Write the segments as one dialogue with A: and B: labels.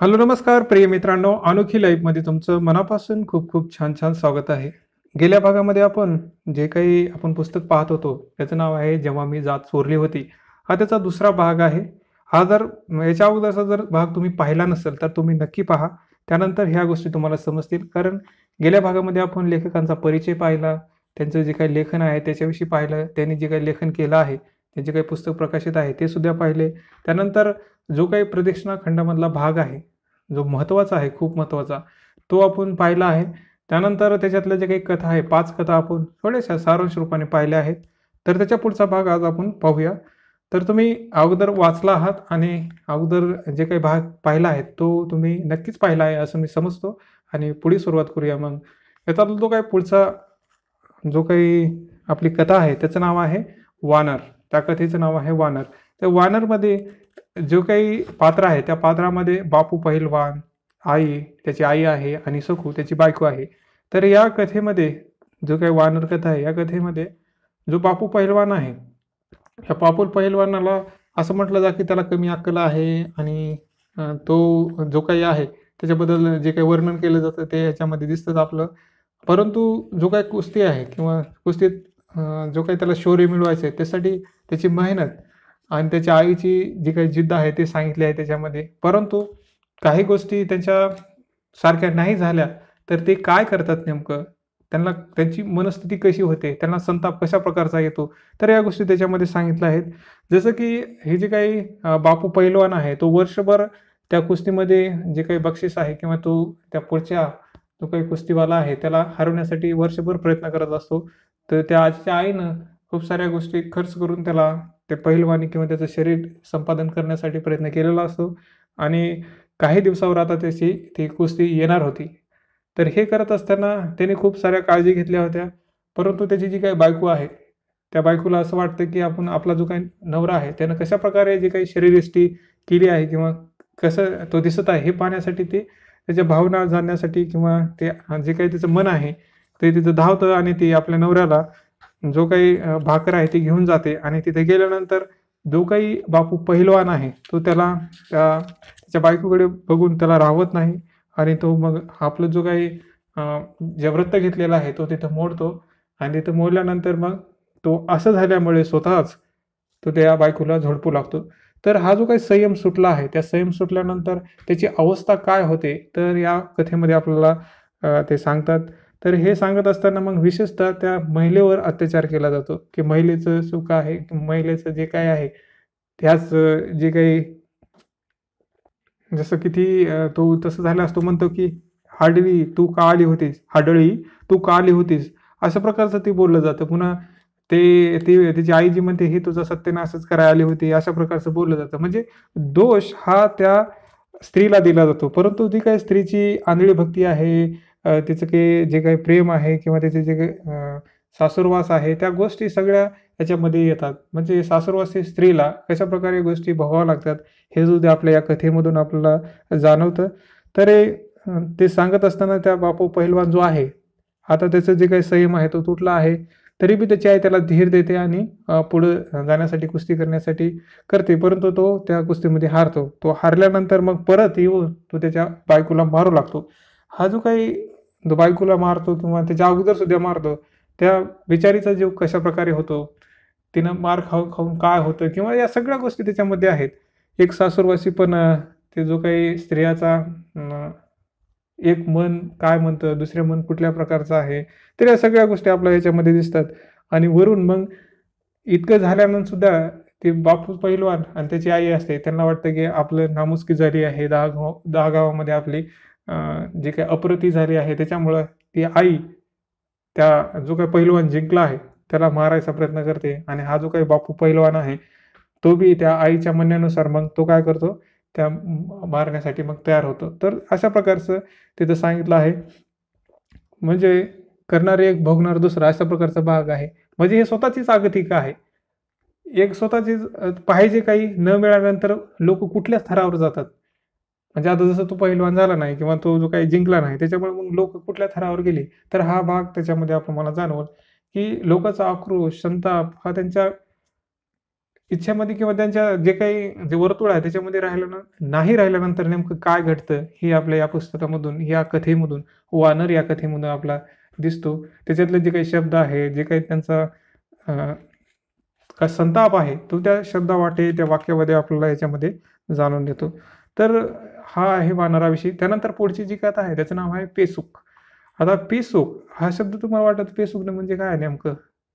A: hello नमस्कार प्रिय मित्रांनो अनोखी लाईफमध्ये तुमचं मनापासून खूप खूप छान छान स्वागत आहे गेल्या भागामध्ये आपण जे काही आपण पुस्तक पाहत होतो त्याचं नाव आहे जेव्हा मी जात चोरली होती हा त्याचा दुसरा भाग आहे हा जर याच्या अगोदरचा जर भाग तुम्ही पाहिला नसेल तर तुम्ही नक्की पहा त्यानंतर ह्या गोष्टी तुम्हाला समजतील कारण गेल्या भागामध्ये आपण लेखकांचा परिचय पाहिला त्यांचं जे काही लेखन आहे त्याच्याविषयी पाहिलं त्यांनी जे काही लेखन केलं आहे जे काही पुस्तक प्रकाशित आहे ते सुद्धा पाहिले त्यानंतर जो काही प्रदक्षिणाखंडामधला भाग आहे जो महत्त्वाचा आहे खूप महत्त्वाचा तो आपण पाहिला आहे त्यानंतर त्याच्यातल्या ज्या काही कथा आहे पाच कथा आपण थोड्याशा सारांश रूपाने पाहिल्या आहेत तर त्याच्या पुढचा भाग आज आपण पाहूया तर तुम्ही अगोदर वाचला आहात आणि अगोदर जे काही भाग पाहिला आहे तो तुम्ही नक्कीच पाहिला आहे असं मी समजतो आणि पुढे सुरुवात करूया मग याच्यातला जो काही पुढचा जो काही आपली कथा आहे त्याचं नाव आहे वानर त्या कथेचं नाव आहे वानर तर वानरमध्ये जो काही पात्र आहे त्या पात्रामध्ये बापू पहिलवान आई त्याची आई आहे आणि सखू त्याची बायको आहे तर या कथेमध्ये जो काही वानर कथा आहे या कथेमध्ये जो बापू पहिलवान आहे या बापू पहिलवानाला असं म्हटलं जा की त्याला कमी अक्कल आहे आणि तो जो काही आहे त्याच्याबद्दल जे काही वर्णन केलं जातं ते ह्याच्यामध्ये दिसतं आपलं परंतु जो काही कुस्ती आहे किंवा कुस्तीत जो काही त्याला शौर्य मिळवायचं आहे त्यासाठी त्याची मेहनत आणि त्याच्या आईची जी काही जिद्द आहे ते सांगितले आहे त्याच्यामध्ये परंतु काही गोष्टी त्यांच्या सारख्या नाही झाल्या तर ते काय करतात नेमकं त्यांना त्यांची मनस्थिती कशी होते त्यांना संताप कशा प्रकारचा येतो तर या गोष्टी त्याच्यामध्ये सांगितल्या आहेत जसं की हे जे काही बापू पैलवान आहे तो वर्षभर त्या कुस्तीमध्ये जे काही बक्षीस आहे किंवा तो त्या पुढच्या जो काही कुस्तीवाला आहे त्याला हरवण्यासाठी वर्षभर प्रयत्न करत असतो तर त्या आजच्या आईनं खूप साऱ्या गोष्टी खर्च करून त्याला ते पहिलवानी किंवा त्याचं शरीर संपादन करण्यासाठी प्रयत्न केलेला असतो आणि काही दिवसावर आता त्याची ती कुस्ती येणार होती तर हे करत असताना त्याने खूप साऱ्या काळजी घेतल्या होत्या परंतु त्याची जी काही बायको आहे त्या बायकोला असं वाटतं की आपण आपला जो काही नवरा आहे त्यानं कशा प्रकारे जी काही शरीरयष्टी केली आहे किंवा कसं तो दिसत आहे हे पाहण्यासाठी ते त्याच्या भावना जाणण्यासाठी किंवा ते जे काही त्याचं मन आहे ते तिथं धावतं आणि ती आपल्या नवऱ्याला जो काही भाकर आहे ती घेऊन जाते आणि तिथे गेल्यानंतर जो काही बापू पहिलवान आहे तो त्याला त्याच्या बायकोकडे बघून त्याला राहत नाही आणि तो मग आपलं जो काही जे व्रत घेतलेला आहे तो तिथं मोडतो आणि तिथं मोडल्यानंतर मग तो असं झाल्यामुळे स्वतःच तो त्या बायकोला झोडपू लागतो तर हा जो काही संयम सुटला आहे त्या संयम सुटल्यानंतर त्याची अवस्था काय होते तर या कथेमध्ये आपल्याला ते सांगतात तर हे सांगत असताना मग विशेषतः त्या महिलेवर अत्याचार केला जातो की महिलेचं सुख आहे महिलेचं जे काय आहे त्याच जे काही जसं किती तो तसं झाला असतो म्हणतो की हाडली तू का आली होतीस हाडळी तू का आली होतीस अशा प्रकारचं ती बोललं जातं पुन्हा ते ती तिची आई जी म्हणते हे तुझा सत्यनाशच करायला आली होती अशा प्रकारचं बोललं जातं म्हणजे दोष हा त्या स्त्रीला दिला जातो परंतु जी काय स्त्रीची आंधळी भक्ती आहे तिचं की जे काही प्रेम आहे किंवा त्याचे जे काही सासुरवास आहे त्या गोष्टी सगळ्या याच्यामध्ये येतात म्हणजे सासुरवासी स्त्रीला कशा प्रकारे गोष्टी भोगाव्या लागतात हे सुद्धा आपल्या या कथेमधून आपल्याला जाणवतं तर ते सांगत असताना त्या बापू पहिलवान जो आहे आता त्याचं जे काही संयम आहे तो तुटला आहे तरी बी त्याची आई त्याला धीर देते आणि पुढं जाण्यासाठी कुस्ती करण्यासाठी करते परंतु तो त्या कुस्तीमध्ये हारतो तो हारल्यानंतर मग परत येऊन तो त्याच्या बायकोला मारू लागतो हा जो काही जो बायकोला मारतो किंवा त्याच्या अगोदर सुद्धा मारतो त्या बिचारीचा जीव कशा प्रकारे होतो तिनं मार खाऊ खाऊन काय होतं किंवा या सगळ्या गोष्टी त्याच्यामध्ये आहेत एक सासूरवासी पण ते जो काही स्त्रियाचा एक मन काय म्हणतं दुसरे मन कुठल्या प्रकारचं आहे तर या सगळ्या गोष्टी आपल्या याच्यामध्ये दिसतात आणि वरून मग इतकं झाल्यानंतर सुद्धा ते बापू पहिलवान आणि त्याची आई असते त्यांना वाटतं की आपलं नामुसकी झाली आहे दहा गाव दहा गावामध्ये आपली जी काही अप्रती झाली आहे त्याच्यामुळं ती आई त्या जो काही पैलवान जिंकला आहे त्याला मारायचा प्रयत्न करते आणि हा जो काही बापू पैलवान आहे तो बी त्या आईच्या म्हणण्यानुसार मग तो काय करतो त्या मारण्यासाठी मग तयार होतो तर अशा प्रकारचं तिथं सांगितलं आहे म्हणजे करणारे एक भोगणार दुसरा अशा प्रकारचा भाग आहे म्हणजे हे स्वतःचीच आगतिका आहे एक स्वतःचीच पाहिजे काही न मिळाल्यानंतर लोक कुठल्या स्तरावर जातात म्हणजे आता जसं तू पहिलवान झाला नाही किंवा तो जो काही जिंकला नाही त्याच्यामुळे मग लोक कुठल्या थरावर गेले तर हा भाग त्याच्यामध्ये आपण मला जाणवत की लोकांचा आक्रोश संताप हा त्यांच्या इच्छेमध्ये किंवा त्यांच्या जे काही जे वर्तुळ आहे त्याच्यामध्ये राहिल्या नाही राहिल्यानंतर नेमकं काय घडतं हे आपल्या या पुस्तकामधून या कथेमधून वानर या कथेमधून आपला दिसतो त्याच्यातले जे काही शब्द आहे जे काही त्यांचा का संताप आहे तो त्या शब्दावाटे त्या वाक्यामध्ये आपल्याला याच्यामध्ये जाणून देतो तर हा आहे वानराविषयी त्यानंतर पुढची जी कथा आहे त्याचं नाव आहे पेसुक आता पेसुक हा शब्द तुम्हाला वाटत न म्हणजे काय नेमकं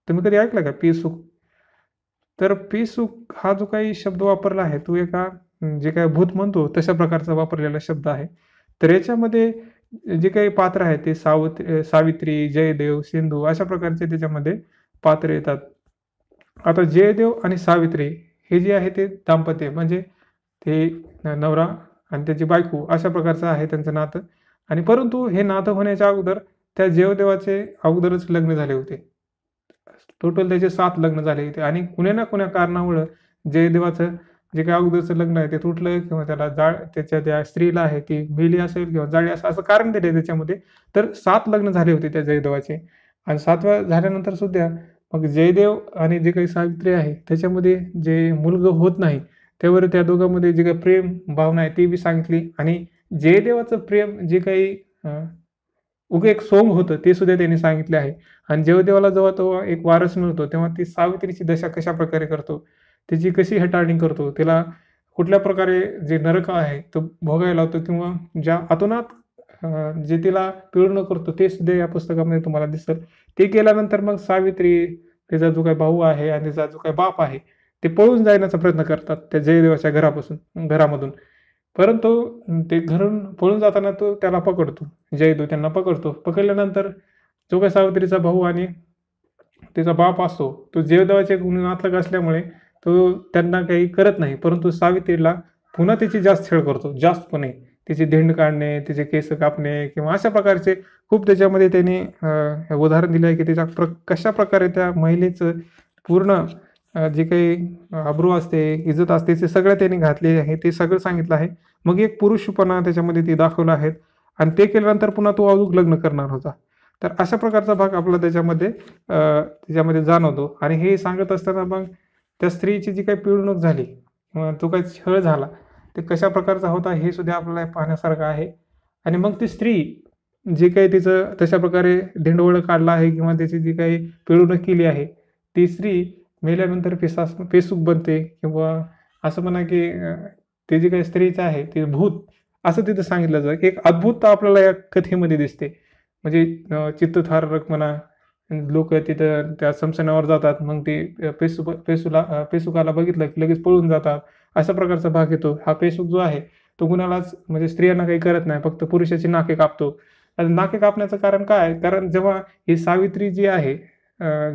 A: तुम्ही कधी ऐकलं का पेसुक तर पेसुक हा जो काही शब्द वापरला आहे तो एका जे काय भूत म्हणतो तशा प्रकारचा वापरलेला शब्द आहे तर याच्यामध्ये जे काही पात्र आहे ते सावत्री सावित्री जयदेव सिंधू अशा प्रकारचे त्याच्यामध्ये पात्र येतात आता जयदेव आणि सावित्री हे जे आहे ते दाम्पत्य म्हणजे ते नवरा आणि त्याची बायको अशा प्रकारचं आहे त्यांचं नातं आणि परंतु हे नातं होण्याच्या अगोदर त्या जेवदेवाचे अगोदरच लग्न झाले होते टोटल त्याचे सात लग्न झाले होते आणि कुण्या ना कुण्या कारणामुळं जयदेवाचं जे काही अगोदरचं लग्न आहे ते तुटलं किंवा त्याला जाळ त्याच्या त्या स्त्रीला आहे ती मेली असेल किंवा जाळी असेल असं कारण दिले त्याच्यामध्ये तर सात लग्न झाले होते त्या जयदेवाचे आणि सातव्या झाल्यानंतर सुद्धा मग जयदेव आणि जे काही सावित्री आहे त्याच्यामध्ये जे मुलगा होत नाही त्यावर त्या दोघांमध्ये जे काही प्रेम भावना आहे ती बी सांगितली आणि जयदेवाचं प्रेम जे काही उगे एक सोंग होतं ते सुद्धा त्यांनी सांगितले आहे आणि जयदेवाला जेव्हा तो एक वारस मिळतो तेव्हा ती सावित्रीची दशा कशा प्रकारे करतो त्याची कशी हटाळणी करतो तिला कुठल्या प्रकारे जे नरक आहे तो भोगायला लावतो किंवा ज्या आतोनात जे तिला पिळणं करतो ते सुद्धा या पुस्तकामध्ये तुम्हाला दिसतं ते केल्यानंतर मग सावित्री तिचा जो काही भाऊ आहे आणि तिचा जो काही बाप आहे ते पळून जाण्याचा प्रयत्न करतात त्या जयदेवाच्या घरापासून घरामधून परंतु ते घरून पळून जाताना तो त्याला पकडतो जयदेव त्यांना पकडतो पकडल्यानंतर जो काही सावित्रीचा भाऊ आणि त्याचा बाप असतो तो जयदेवाचे नातलग असल्यामुळे तो त्यांना काही करत नाही परंतु सावित्रीला पुन्हा त्याची जास्त छेड करतो जास्तपणे तिचे धेंड काढणे तिचे केस कापणे किंवा अशा प्रकारचे खूप त्याच्यामध्ये त्याने उदाहरण दिले आहे की त्याच्या प्र कशा प्रकारे त्या महिलेचं पूर्ण जे काही अब्रू असते इज्जत असते ते सगळं त्यांनी घातलेली आहे ते सगळं सांगितलं आहे मग एक पुरुषपणा त्याच्यामध्ये ते दाखवलं आहेत आणि ते केल्यानंतर पुन्हा तो अजून लग्न करणार होता तर अशा प्रकारचा भाग आपला त्याच्यामध्ये त्याच्यामध्ये जाणवतो आणि हे सांगत असताना मग त्या स्त्रीची जी काही पिळवणूक झाली तो काही छळ झाला ते कशा प्रकारचा होता हे सुद्धा आपल्याला पाहण्यासारखं आहे आणि मग ती स्त्री जे काही तिचं तशा प्रकारे धिंडवळ काढला आहे किंवा त्याची जी काही पिळवणूक केली आहे ती स्त्री मेल्यानंतर पेसास पेसूक बनते किंवा असं म्हणा की ते जे काही स्त्रीचं आहे ते भूत असं तिथं सांगितलं जातं एक अद्भुतता आपल्याला या कथेमध्ये दिसते म्हणजे चित्तथारक म्हणा लोक तिथं त्या समसनावर जातात मग ते पेसू पेसूला पेसुकाला बघितलं की लगेच पळून जातात अशा प्रकारचा भाग येतो हा पेसूक जो आहे तो कुणालाच म्हणजे स्त्रियांना काही करत नाही फक्त पुरुषाची नाके कापतो नाके कापण्याचं कारण काय कारण जेव्हा ही सावित्री जी आहे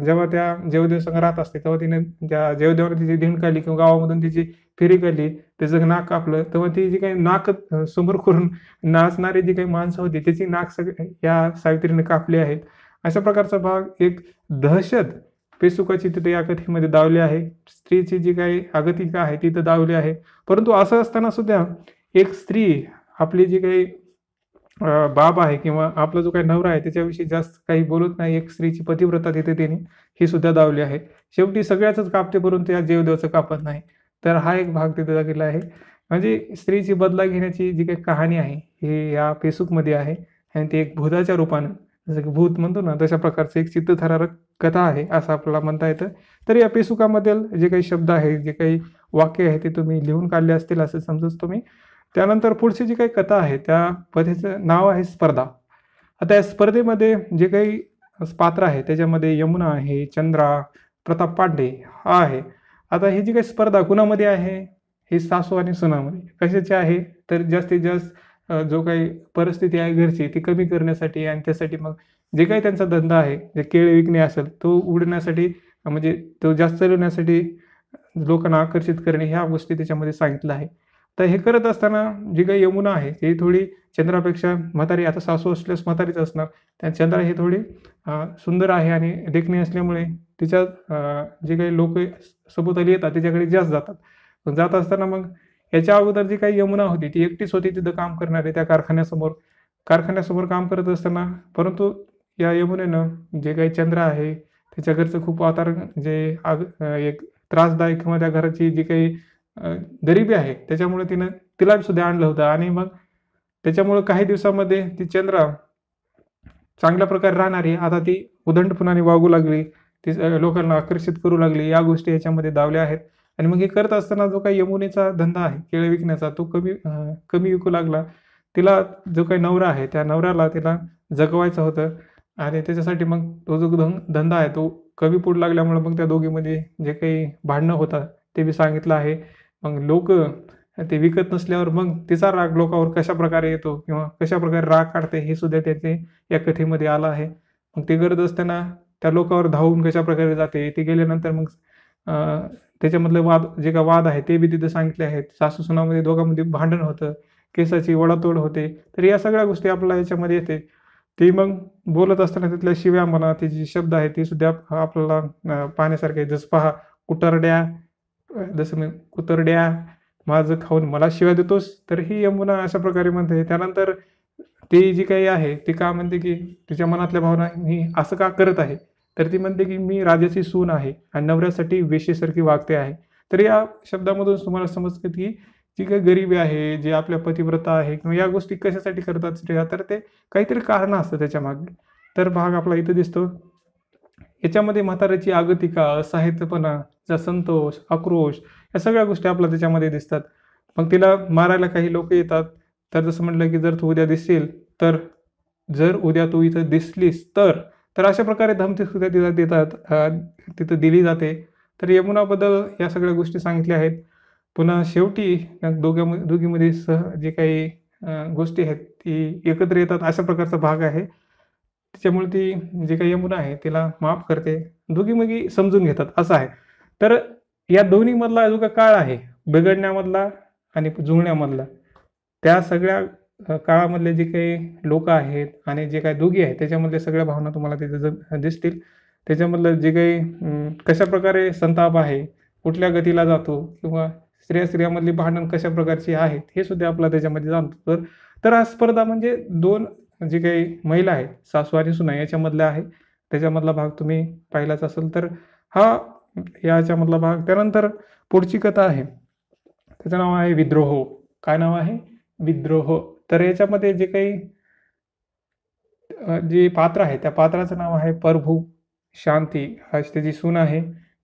A: जेव्हा त्या जेवदेव संघ राहत असते तेव्हा तिने ज्या जेवदेवाने तिची धिंड काढली किंवा गावामधून तिची फेरी काढली त्याचं नाक कापलं तेव्हा ती जी काही नाक समोर करून नाचणारी जी काही माणसं होती त्याची नाक सग या सावित्रीने कापली आहेत अशा प्रकारचा भाग एक दहशत पेसुकाची तिथे या कथेमध्ये दावली आहे स्त्रीची जी काही आगतिका आहे ती तर दावली आहे परंतु असं असताना सुद्धा एक स्त्री आपली जी काही बाब आहे किंवा आपला जो काही नवरा आहे त्याच्याविषयी जास्त काही बोलत नाही एक स्त्रीची पतिव्रता तिथे त्यांनी ही सुद्धा दावली आहे शेवटी सगळ्याच कापते परंतु या जेवदेवचं कापत नाही तर हा एक भाग तिथे दाखवला आहे म्हणजे स्त्रीची बदला घेण्याची जी काही कहाणी आहे ही या फेसबुकमध्ये आहे आणि ते एक भूताच्या रूपानं जसं की भूत म्हणतो ना तशा प्रकारचं एक चित्तथरारक कथा आहे असं आपल्याला म्हणता येतं तर या पेसुकामधील जे काही शब्द आहेत जे काही वाक्य आहे ते तुम्ही लिहून काढले असतील असं समजूच तुम्ही त्यानंतर पुढची जी काही कथा आहे त्या कथेचं नाव आहे स्पर्धा आता या स्पर्धेमध्ये जे काही पात्र आहे त्याच्यामध्ये यमुना आहे चंद्रा प्रताप पांडे हा आहे आता ही जी काही स्पर्धा कुणामध्ये आहे हे सासू आणि सुनामध्ये कशाची आहे तर जास्तीत जास्त जो काही परिस्थिती आहे घरची ती कमी करण्यासाठी आणि त्यासाठी मग जे काही त्यांचा धंदा आहे जे केळ विकणे असेल तो उडण्यासाठी म्हणजे तो जास्त चालवण्यासाठी लोकांना आकर्षित करणे ह्या गोष्टी त्याच्यामध्ये सांगितलं आहे तर हे करत असताना जी काही यमुना आहे ती थोडी चंद्रापेक्षा म्हातारी आता सासू असल्यास म्हातारीच असणार त्या चंद्रा हे थोडी सुंदर आहे आणि देखणी असल्यामुळे तिच्या जे काही लोक सभोवताली येतात तिच्याकडे जास्त जातात पण जात असताना मग याच्या अगोदर जी काही यमुना होती ती एकटीच होती तिथं काम करणारे त्या कारखान्यासमोर कारखान्यासमोर काम करत असताना परंतु या यमुनेनं जे काही चंद्र आहे त्याच्या घरचं खूप वातावरण जे आग एक त्रासदायक किंवा त्या घराची जी काही गरिबी आहे त्याच्यामुळे तिनं तिला सुद्धा आणलं होतं आणि मग त्याच्यामुळं काही दिवसामध्ये ती चंद्रा चांगल्या प्रकारे राहणारी आता ती उदंडपणाने वागू लागली ती लोकांना आकर्षित करू लागली या गोष्टी याच्यामध्ये दावल्या आहेत आणि मग हे करत असताना जो काही यमुनेचा धंदा आहे केळं विकण्याचा तो कमी कमी विकू लागला तिला जो काही नवरा आहे त्या नवऱ्याला तिला जगवायचं होतं आणि त्याच्यासाठी मग तो जो धंदा आहे तो कमी पुढ लागल्यामुळे मग त्या दोघीमध्ये जे काही भांडणं होतं ते मी सांगितलं आहे मग लोक ते विकत नसल्यावर मग तिचा राग लोकावर कशा प्रकारे येतो किंवा कशा प्रकारे राग काढते हे सुद्धा त्याचे या कथेमध्ये आलं आहे मग ते गरज असताना त्या लोकावर धावून कशा प्रकारे जाते ते गेल्यानंतर मग त्याच्यामधलं वाद जे का वाद आहे ते बी तिथे सांगितले आहेत सासू दोघांमध्ये भांडण होतं केसाची वडातोड होते तर या सगळ्या गोष्टी आपल्याला याच्यामध्ये येते ती मग बोलत असताना तिथल्या शिव्या म्हणा ते शब्द आहेत ती सुद्धा आपल्याला पाहण्यासारखे जस पहा कुटरड्या जसं मी कुतरड्या माझं खाऊन मला शिवाय देतोस तर ही यमुना अशा प्रकारे म्हणते त्यानंतर ते जी काही आहे ती का म्हणते की तिच्या मनातल्या भावना मी असं का करत आहे तर ती म्हणते की मी राजाची सून आहे आणि नवऱ्यासाठी वेशेसारखी वागते आहे तर या शब्दामधून तुम्हाला समजतं की जी काही गरिबी आहे जे आपल्या पतिव्रता आहे किंवा या गोष्टी कशासाठी करतात तर ते काहीतरी कारण असतं त्याच्या मागे तर भाग आपला इथं दिसतो याच्यामध्ये म्हाताऱ्याची आगतिका साहित्यपणा ज्या संतोष आक्रोश या सगळ्या गोष्टी आपल्या त्याच्यामध्ये दिसतात मग तिला मारायला काही लोक येतात तर जसं म्हटलं की जर तू उद्या दिसशील तर जर उद्या तू इथं दिसलीस तर तर अशा प्रकारे धमकी सुद्धा तिला देतात तिथं दिली जाते तर यमुनाबद्दल या सगळ्या गोष्टी सांगितल्या आहेत पुन्हा शेवटी दोघ्या दोघीमध्ये सह जे काही गोष्टी आहेत ती एकत्र येतात अशा प्रकारचा भाग आहे त्याच्यामुळे ती जे काही यमुना आहे तिला माफ करते दोघी मुगी समजून घेतात असं आहे तर या दोन्हीमधला जो का काळ आहे बिघडण्यामधला आणि जुळण्यामधला त्या सगळ्या काळामधले जे काही लोक आहेत आणि जे काही दोघी आहेत त्याच्यामधल्या सगळ्या भावना तुम्हाला तिथे दिसतील त्याच्यामधलं जे काही कशाप्रकारे संताप आहे कुठल्या गतीला जातो किंवा स्त्रिया स्त्रियामधली भांडण कशा प्रकारची आहेत हे सुद्धा आपला त्याच्यामध्ये जाणतो तर तर हा स्पर्धा म्हणजे दोन जी काही महिला आहे सासू आणि सुना याच्यामधल्या आहे त्याच्यामधला भाग तुम्ही पाहिलाच असेल तर हा याच्यामधला भाग त्यानंतर पुढची कथा आहे त्याचं नाव आहे विद्रोह काय नाव आहे विद्रोह तर याच्यामध्ये जे काही जे पात्र आहे त्या पात्राचं नाव आहे परभू शांती हा त्याची सून आहे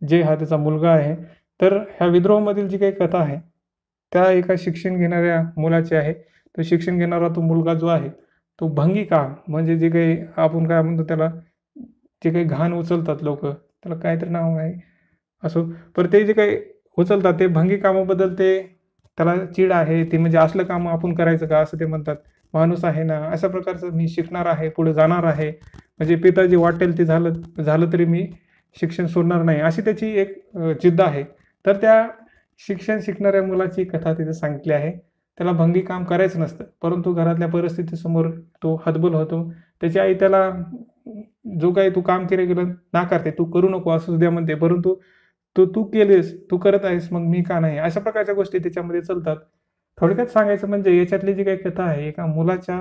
A: जे हा त्याचा मुलगा आहे तर ह्या विद्रोहमधील जी काही कथा आहे त्या एका शिक्षण घेणाऱ्या मुलाची आहे तो शिक्षण घेणारा तो मुलगा जो आहे तो भंगी काम म्हणजे जे काही आपण काय म्हणतो त्याला जे काही घाण उचलतात लोक त्याला काहीतरी नाव आहे असो पर ते जे काही उचलतात ते भंगी कामाबद्दल ते त्याला चीड आहे ते म्हणजे असलं काम आपण करायचं का असं ते म्हणतात माणूस आहे ना अशा प्रकारचं मी शिकणार आहे पुढे जाणार आहे म्हणजे पिताजी वाटेल ते झालं झालं तरी मी शिक्षण सोडणार नाही अशी त्याची एक जिद्द आहे तर त्या शिक्षण शिकणाऱ्या मुलाची कथा तिथे सांगितली आहे त्याला भंगी काम करायचं नसतं परंतु घरातल्या परिस्थितीसमोर तो हतबल होतो त्याची आई त्याला जो काही तू काम केलं गेलं नाकारते तू करू नको असू द्या म्हणते परंतु तू तू केलेस तू करत आहेस मग मी का नाही अशा प्रकारच्या गोष्टी त्याच्यामध्ये चलतात थोडक्यात सांगायचं म्हणजे याच्यातली जी काही कथा आहे एका मुलाच्या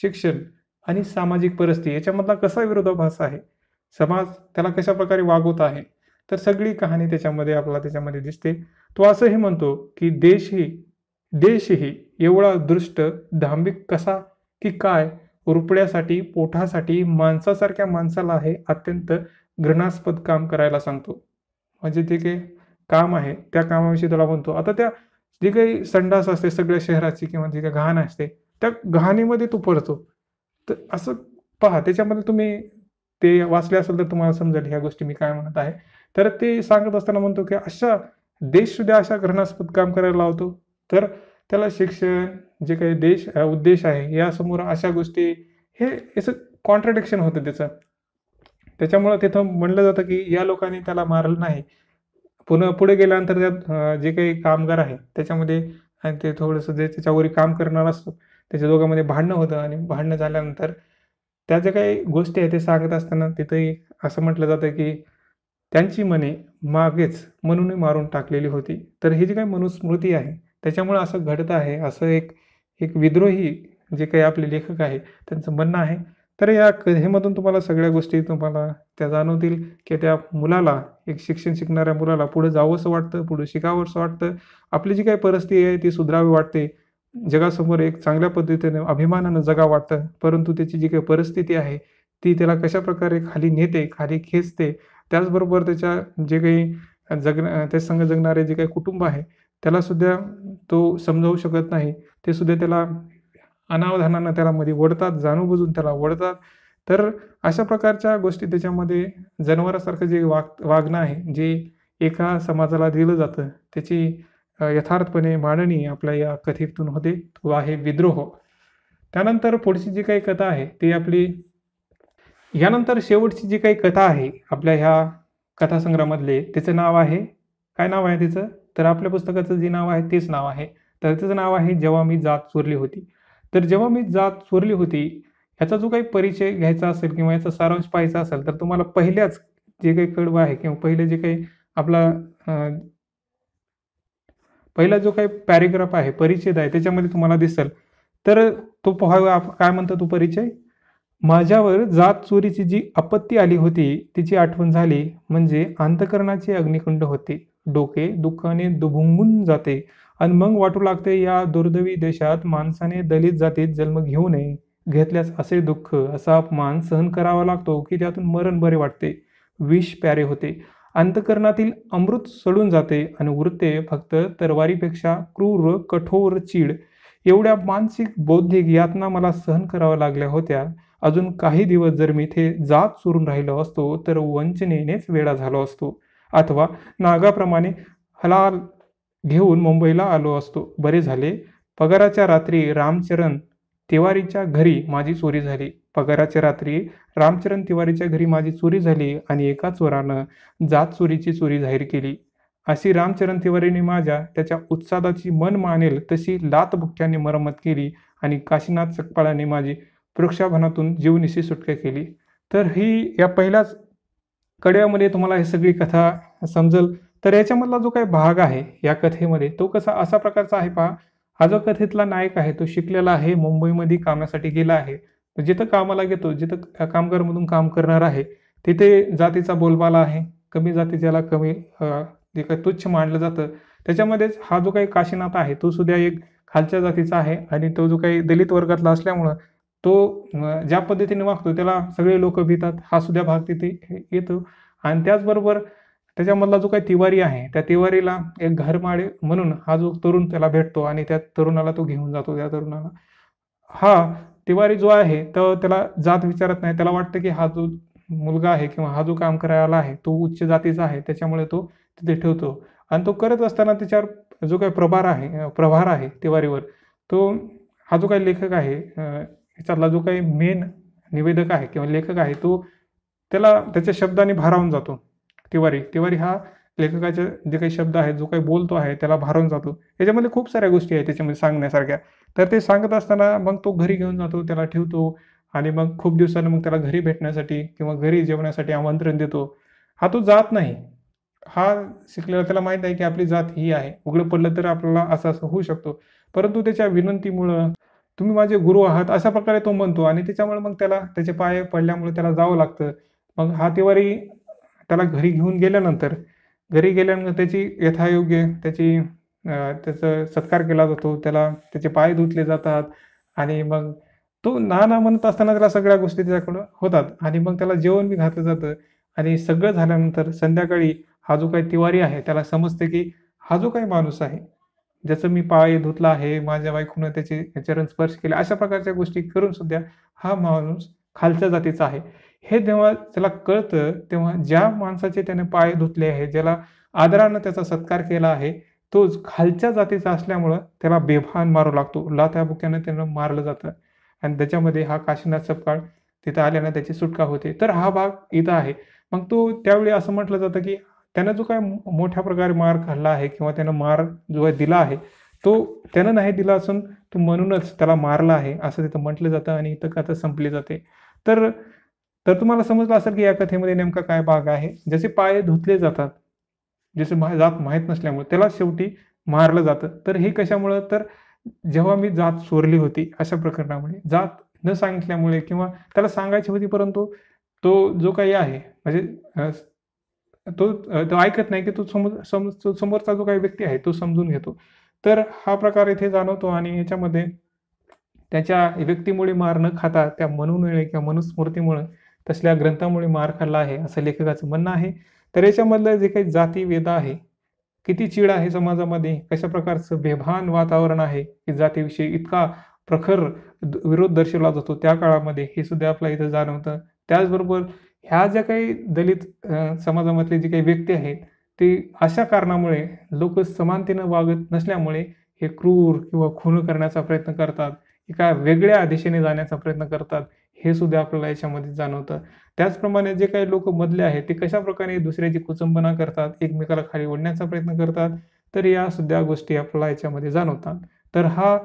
A: शिक्षण आणि सामाजिक परिस्थिती याच्यामधला कसा विरोधाभास आहे समाज त्याला कशा प्रकारे वागवत आहे तर सगळी कहाणी त्याच्यामध्ये आपल्याला त्याच्यामध्ये दिसते तो असंही म्हणतो की देश ही देशही एवढा दृष्ट धांबिक कसा की काय रुपड्यासाठी पोठासाठी माणसासारख्या माणसाला हे अत्यंत घृणास्पद काम करायला सांगतो म्हणजे जे काही काम आहे त्या कामाविषयी त्याला म्हणतो आता त्या जे काही संडास असते सगळ्या शहराची किंवा जे काही घाण असते त्या घाणीमध्ये तू पडतो तर असं पहा त्याच्यामध्ये तुम्ही ते वाचले असेल तर तुम्हाला समजेल ह्या गोष्टी मी काय म्हणत आहे तर ते सांगत असताना म्हणतो की अशा देशसुद्धा अशा घृणास्पद काम करायला लावतो तर त्याला शिक्षण जे काही देश उद्देश आहे यासमोर अशा गोष्टी हे याचं कॉन्ट्रडिक्शन होतं त्याचं त्याच्यामुळं तिथं म्हणलं जातं की या लोकांनी त्याला मारलं नाही पुन्हा पुढे गेल्यानंतर त्यात जे काही कामगार आहे त्याच्यामध्ये आणि ते थोडंसं जे त्याच्यावर काम करणार असतो त्याच्या दोघांमध्ये भांडणं होतं आणि भांडणं झाल्यानंतर त्या ज्या काही गोष्टी आहेत ते सांगत असताना तिथंही असं म्हटलं जातं की त्यांची मने मागेच मनूनही मारून टाकलेली होती तर ही जी काही मनुस्मृती आहे त्याच्यामुळं असं घडत आहे असं एक एक विद्रोही जे काही आपले लेखक आहे त्यांचं म्हणणं आहे तर या कथेमधून तुम्हाला सगळ्या गोष्टी तुम्हाला त्या जाणवतील की त्या मुलाला एक शिक्षण शिकणाऱ्या मुलाला पुढं जावंसं वाटतं पुढं असं वाटतं आपली जी काही परिस्थिती आहे ती सुधरावी वाटते जगासमोर एक चांगल्या पद्धतीने अभिमानानं जगा वाटतं परंतु त्याची जी काही परिस्थिती आहे ती त्याला कशा प्रकारे खाली नेते खाली खेचते त्याचबरोबर त्याच्या जे काही जग त्यासंग जगणारे जे काही कुटुंब आहे त्याला सुद्धा तो समजावू शकत नाही ते सुद्धा त्याला अनावधानानं त्याला मध्ये वडतात जाणूबुजून त्याला वडतात तर अशा प्रकारच्या गोष्टी त्याच्यामध्ये जनावरासारखं जे वाग वागणं आहे जे एका समाजाला दिलं जातं त्याची यथार्थपणे मांडणी आपल्या या कथेतून होते तो आहे विद्रोह त्यानंतर पुढची जी काही कथा आहे ती आपली यानंतर शेवटची जी काही कथा आहे आपल्या ह्या कथासंग्रहामधले त्याचं नाव आहे काय नाव आहे त्याचं तर आपल्या पुस्तकाचं जे नाव आहे तेच नाव आहे तर त्याचं नाव आहे जेव्हा मी जात चोरली होती तर जेव्हा मी जात चोरली होती ह्याचा जो काही परिचय घ्यायचा असेल किंवा याचा सारांश पाहायचा असेल तर तुम्हाला पहिल्याच जे काही कडवं आहे किंवा पहिले जे काही आपला पहिला जो काही पॅरेग्राफ आहे परिच्छेद आहे त्याच्यामध्ये तुम्हाला दिसेल तर तो पहावा काय म्हणतो तो परिचय माझ्यावर जात चोरीची जी आपत्ती आली होती तिची आठवण झाली म्हणजे अंतकरणाची अग्निकुंड होती डोके दुःखाने दुभुंगून जाते आणि मग वाटू लागते या दुर्दैवी देशात माणसाने दलित जातीत जन्म घेऊ नये घेतल्यास असे दुःख असा अपमान सहन करावा लागतो की त्यातून मरण बरे वाटते विष प्यारे होते अंतकरणातील अमृत सडून जाते आणि उरते फक्त तरवारीपेक्षा क्रूर कठोर चीड एवढ्या मानसिक बौद्धिक यातना मला सहन कराव्या लागल्या होत्या अजून काही दिवस जर मी इथे जात चुरून राहिलो असतो तर वंचनेनेच वेळा झालो असतो अथवा नागाप्रमाणे हलाल घेऊन मुंबईला आलो असतो बरे झाले पगाराच्या रात्री रामचरण तिवारीच्या घरी माझी चोरी झाली पगाराच्या रात्री रामचरण तिवारीच्या घरी माझी चोरी झाली आणि एका चोरानं जात चोरीची चोरी जाहीर केली अशी रामचरण तिवारीने माझ्या त्याच्या उत्सादाची मन मानेल तशी लातबुक्क्याने मरम्मत केली आणि काशीनाथ सकपाळाने माझी वृक्षाभनातून जीवनीशी सुटका केली तर ही या पहिल्याच कडव्यामध्ये तुम्हाला ही सगळी कथा समजेल तर याच्यामधला जो काही भाग आहे या कथेमध्ये तो कसा असा प्रकारचा आहे पहा हा जो कथेतला नायक आहे तो शिकलेला आहे मुंबईमध्ये कामासाठी गेला आहे जिथं कामाला घेतो जिथं कामगारमधून काम करणार आहे तिथे जातीचा बोलबाला आहे कमी जाती ज्याला कमी जे काही तुच्छ मानलं जातं त्याच्यामध्येच हा जो काही काशीनाथ आहे तो सुद्धा एक खालच्या जातीचा आहे आणि तो जो काही दलित वर्गातला असल्यामुळं तो ज्या पद्धतीने वागतो त्याला सगळे लोक भीतात हा सुद्धा भाग तिथे येतो आणि त्याचबरोबर त्याच्यामधला जो काही तिवारी आहे त्या तिवारीला एक घरमाळे म्हणून हा जो तरुण त्याला भेटतो आणि त्या तरुणाला तो घेऊन जातो त्या तरुणाला हा तिवारी जो आहे तर त्याला जात विचारत नाही त्याला वाटतं की हा जो मुलगा आहे किंवा हा जो काम करायला आहे तो उच्च जातीचा आहे त्याच्यामुळे तो तिथे ठेवतो आणि तो करत असताना त्याच्यावर जो काही प्रभार आहे प्रभार आहे तिवारीवर तो हा जो काही लेखक आहे याच्यातला जो काही मेन निवेदक आहे किंवा लेखक आहे तो त्याला त्याच्या शब्दाने भारावून जातो तिवारी तिवारी हा लेखकाचे जे काही शब्द आहेत जो काही बोलतो आहे त्याला भारावून जातो याच्यामध्ये खूप साऱ्या गोष्टी आहेत त्याच्यामध्ये सांगण्यासारख्या तर ते सांगत असताना मग तो घरी घेऊन जातो त्याला ठेवतो आणि मग खूप दिवसांनी मग त्याला घरी भेटण्यासाठी किंवा घरी जेवण्यासाठी आमंत्रण देतो हा तो जात नाही हा शिकलेला त्याला माहीत आहे की आपली जात ही आहे उघडं पडलं तर आपल्याला असं असं होऊ शकतो परंतु त्याच्या विनंतीमुळं तुम्ही माझे गुरु आहात अशा प्रकारे तो म्हणतो आणि त्याच्यामुळे मग त्याला त्याचे पाय पडल्यामुळे त्याला जावं लागतं मग हा तिवारी त्याला घरी घेऊन गेल्यानंतर घरी गेल्यानंतर त्याची यथायोग्य त्याची त्याचा सत्कार केला जातो त्याला त्याचे पाय धुतले जातात आणि मग तो ना ना म्हणत असताना त्याला सगळ्या गोष्टी त्याच्याकडं होतात आणि मग त्याला जेवण बी घातलं जातं आणि सगळं झाल्यानंतर संध्याकाळी हा जो काही तिवारी आहे त्याला समजते की हा जो काही माणूस आहे ज्याचं मी पाय धुतला आहे माझ्या बायकोनं त्याचे चरण स्पर्श केले अशा प्रकारच्या गोष्टी करून सुद्धा हा माणूस खालच्या जातीचा आहे हे जेव्हा त्याला कळतं तेव्हा ज्या माणसाचे त्याने पाय धुतले आहे ज्याला आदरानं त्याचा सत्कार केला आहे तोच खालच्या जातीचा असल्यामुळं त्याला बेभान मारू लागतो लाथ्या बुक्यानं त्यानं मारलं जातं आणि त्याच्यामध्ये हा काशीनाथ सपकाळ तिथं आल्यानं त्याची सुटका होते तर हा भाग इथं आहे मग तो त्यावेळी असं म्हटलं जातं की त्यांना जो काय मोठ्या प्रकारे मार खाल्ला आहे किंवा त्यानं मार जो आहे दिला आहे तो त्यानं नाही दिला असून तो म्हणूनच त्याला मारला आहे असं तिथं म्हटलं जातं आणि इथं कथा संपली जाते तर तर तुम्हाला समजलं असेल की या कथेमध्ये नेमका काय भाग आहे जसे पाय धुतले जातात जसे जात माहीत नसल्यामुळे त्याला शेवटी मारलं जातं तर हे कशामुळं तर जेव्हा मी जात चोरली होती अशा प्रकरणामुळे जात न सांगितल्यामुळे किंवा त्याला सांगायची होती परंतु तो जो काही आहे म्हणजे तो तो ऐकत नाही की तो समोर समज समोरचा जो काही व्यक्ती आहे तो समजून घेतो तर हा प्रकार इथे जाणवतो आणि याच्यामध्ये त्याच्या व्यक्तीमुळे मार न खाता त्या मनूमुळे किंवा मनुस्मृतीमुळे तसल्या ग्रंथामुळे मार खाल्ला आहे असं लेखकाचं म्हणणं आहे तर याच्यामधलं जे काही जाती वेद आहे किती चीड आहे समाजामध्ये कशा प्रकारचं बेभान वातावरण आहे की जातीविषयी इतका प्रखर विरोध दर्शवला जातो त्या काळामध्ये हे सुद्धा आपल्याला इथं जाणवतं त्याचबरोबर ह्या ज्या काही दलित समाजामधले जे काही व्यक्ती आहेत ते अशा कारणामुळे लोक समानतेनं वागत नसल्यामुळे हे क्रूर किंवा खून करण्याचा प्रयत्न करतात एका वेगळ्या दिशेने जाण्याचा प्रयत्न करतात हे सुद्धा आपल्याला याच्यामध्ये जाणवतं त्याचप्रमाणे जे काही लोक मधले आहेत ते कशाप्रकारे दुसऱ्याची कुचंबना करतात एकमेकाला खाली ओढण्याचा प्रयत्न करतात तर या सुद्धा गोष्टी आपल्याला याच्यामध्ये जाणवतात तर हा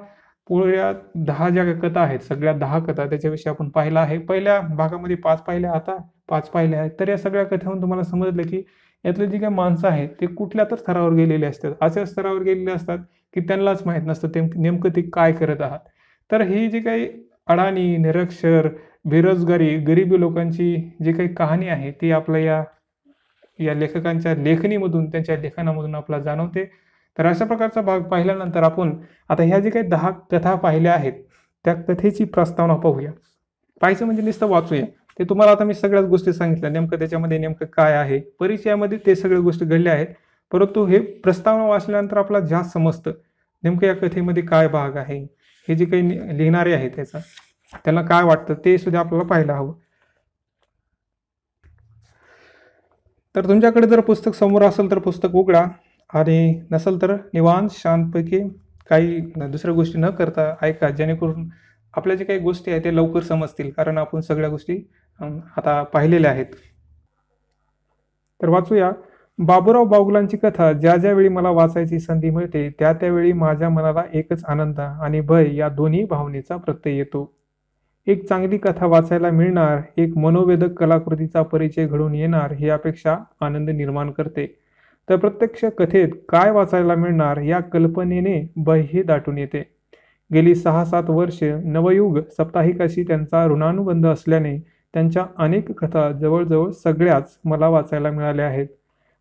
A: पुढल्या दहा ज्या कथा आहेत सगळ्या दहा कथा त्याच्याविषयी आपण पाहिलं आहे पहिल्या भागामध्ये पाच पाहिल्या आता पाच पाहिल्या आहेत तर या सगळ्या कथेमधून तुम्हाला समजलं की यातले जी काही माणसं आहेत ते कुठल्या तर स्तरावर गेलेले असतात अशा स्तरावर गेलेले असतात की त्यांनाच माहीत नसतं ते नेमकं ते काय करत आहात तर ही जी काही अडाणी निरक्षर बेरोजगारी गरिबी लोकांची जी काही कहाणी आहे ती आपल्या या या लेखकांच्या लेखणीमधून त्यांच्या लेखनामधून आपल्याला जाणवते तर अशा प्रकारचा भाग पाहिल्यानंतर आपण आता ह्या जे काही दहा कथा पाहिल्या आहेत त्या कथेची प्रस्तावना पाहूया पाहिजे म्हणजे नुसतं वाचूया ते तुम्हाला आता मी सगळ्याच गोष्टी सांगितल्या नेमकं त्याच्यामध्ये नेमकं काय आहे परिचयामध्ये ते सगळ्या गोष्टी घडल्या आहेत परंतु हे प्रस्तावना वाचल्यानंतर आपला जास्त समजतं नेमकं या कथेमध्ये काय भाग आहे हे जे काही लिहिणारे आहे त्याचा त्याला काय वाटतं ते सुद्धा आपल्याला पाहायला हवं तर तुमच्याकडे जर पुस्तक समोर असेल तर पुस्तक उघडा आणि नसेल तर निवांत शांतपैकी काही दुसऱ्या गोष्टी न करता ऐका जेणेकरून आपल्या जे काही गोष्टी आहेत ते लवकर समजतील कारण आपण सगळ्या गोष्टी आता पाहिलेल्या आहेत तर वाचूया बाबूराव बागुलांची कथा ज्या ज्यावेळी मला वाचायची संधी मिळते त्या त्यावेळी माझ्या मनाला एकच आनंद आणि भय या दोन्ही भावनेचा प्रत्यय येतो एक चांगली कथा वाचायला मिळणार एक मनोवेदक कलाकृतीचा परिचय घडून येणार ही अपेक्षा आनंद निर्माण करते तर प्रत्यक्ष कथेत काय वाचायला मिळणार या कल्पनेने बह्य दाटून येते गेली सहा सात वर्ष नवयुग साप्ताहिकाशी त्यांचा ऋणानुबंध असल्याने त्यांच्या अनेक कथा जवळजवळ सगळ्याच मला वाचायला मिळाल्या आहेत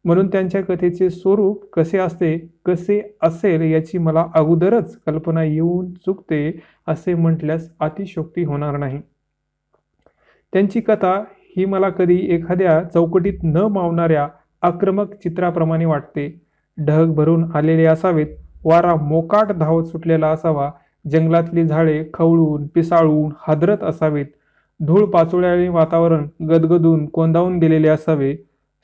A: म्हणून त्यांच्या कथेचे स्वरूप कसे असते कसे असेल याची मला अगोदरच कल्पना येऊन चुकते असे म्हटल्यास अतिशोक्ती होणार नाही त्यांची कथा ही मला कधी एखाद्या चौकटीत न मावणाऱ्या आक्रमक चित्राप्रमाणे वाटते ढग भरून आलेले असावेत वारा मोकाट धावत सुटलेला असावा जंगलातली झाडे खवळून पिसाळून हादरत असावेत धूळ पाचोळ्याने वातावरण गदगदून कोंदावून गेलेले असावे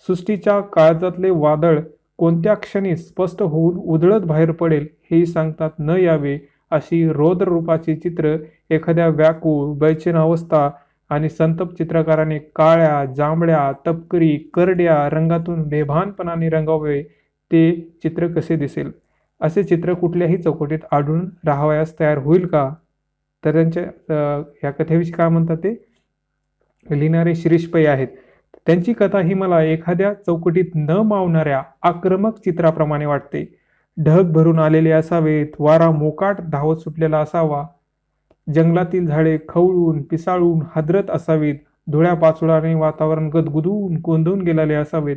A: सृष्टीच्या काळजातले वादळ कोणत्या क्षणी स्पष्ट होऊन उधळत बाहेर पडेल हेही सांगतात न यावे अशी रोद्र रूपाची चित्र एखाद्या व्याकुळ बैचेन अवस्था आणि संतप चित्रकाराने काळ्या जांभळ्या तपकरी करड्या रंगातून बेभानपणाने रंगावे ते चित्र कसे दिसेल असे चित्र कुठल्याही चौकटीत आढळून राहावयास तयार होईल का तर त्यांच्या ह्या कथेविषयी काय म्हणतात ते लिहिणारे शिरीष पै आहेत त्यांची कथा ही मला एखाद्या चौकटीत न मावणाऱ्या आक्रमक चित्राप्रमाणे वाटते ढग भरून आलेले असावेत वारा मोकाट धावत सुटलेला असावा जंगलातील झाडे खवळून पिसाळून हादरत असावीत धुळ्या पाचोळाने वातावरण गदगुदून कोंदवून गेलेले असावेत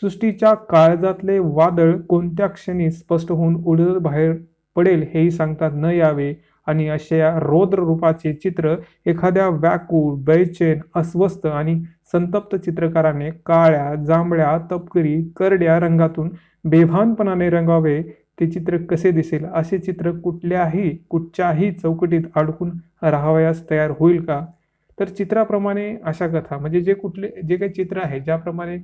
A: सृष्टीच्या काळजातले वादळ कोणत्या क्षणी स्पष्ट होऊन उडत बाहेर पडेल हेही सांगतात न यावे आणि अशा रौद्र रूपाचे चित्र एखाद्या व्याकुळ बेचैन अस्वस्थ आणि संतप्त चित्रकाराने काळ्या जांभळ्या तपकरी करड्या रंगातून बेभानपणाने रंगावे ते चित्र कसे दिसेल असे चित्र कुठल्याही कुठच्याही चौकटीत अडकून राहावयास तयार होईल का तर चित्राप्रमाणे अशा कथा म्हणजे जे कुठले जे काही चित्र आहे ज्याप्रमाणे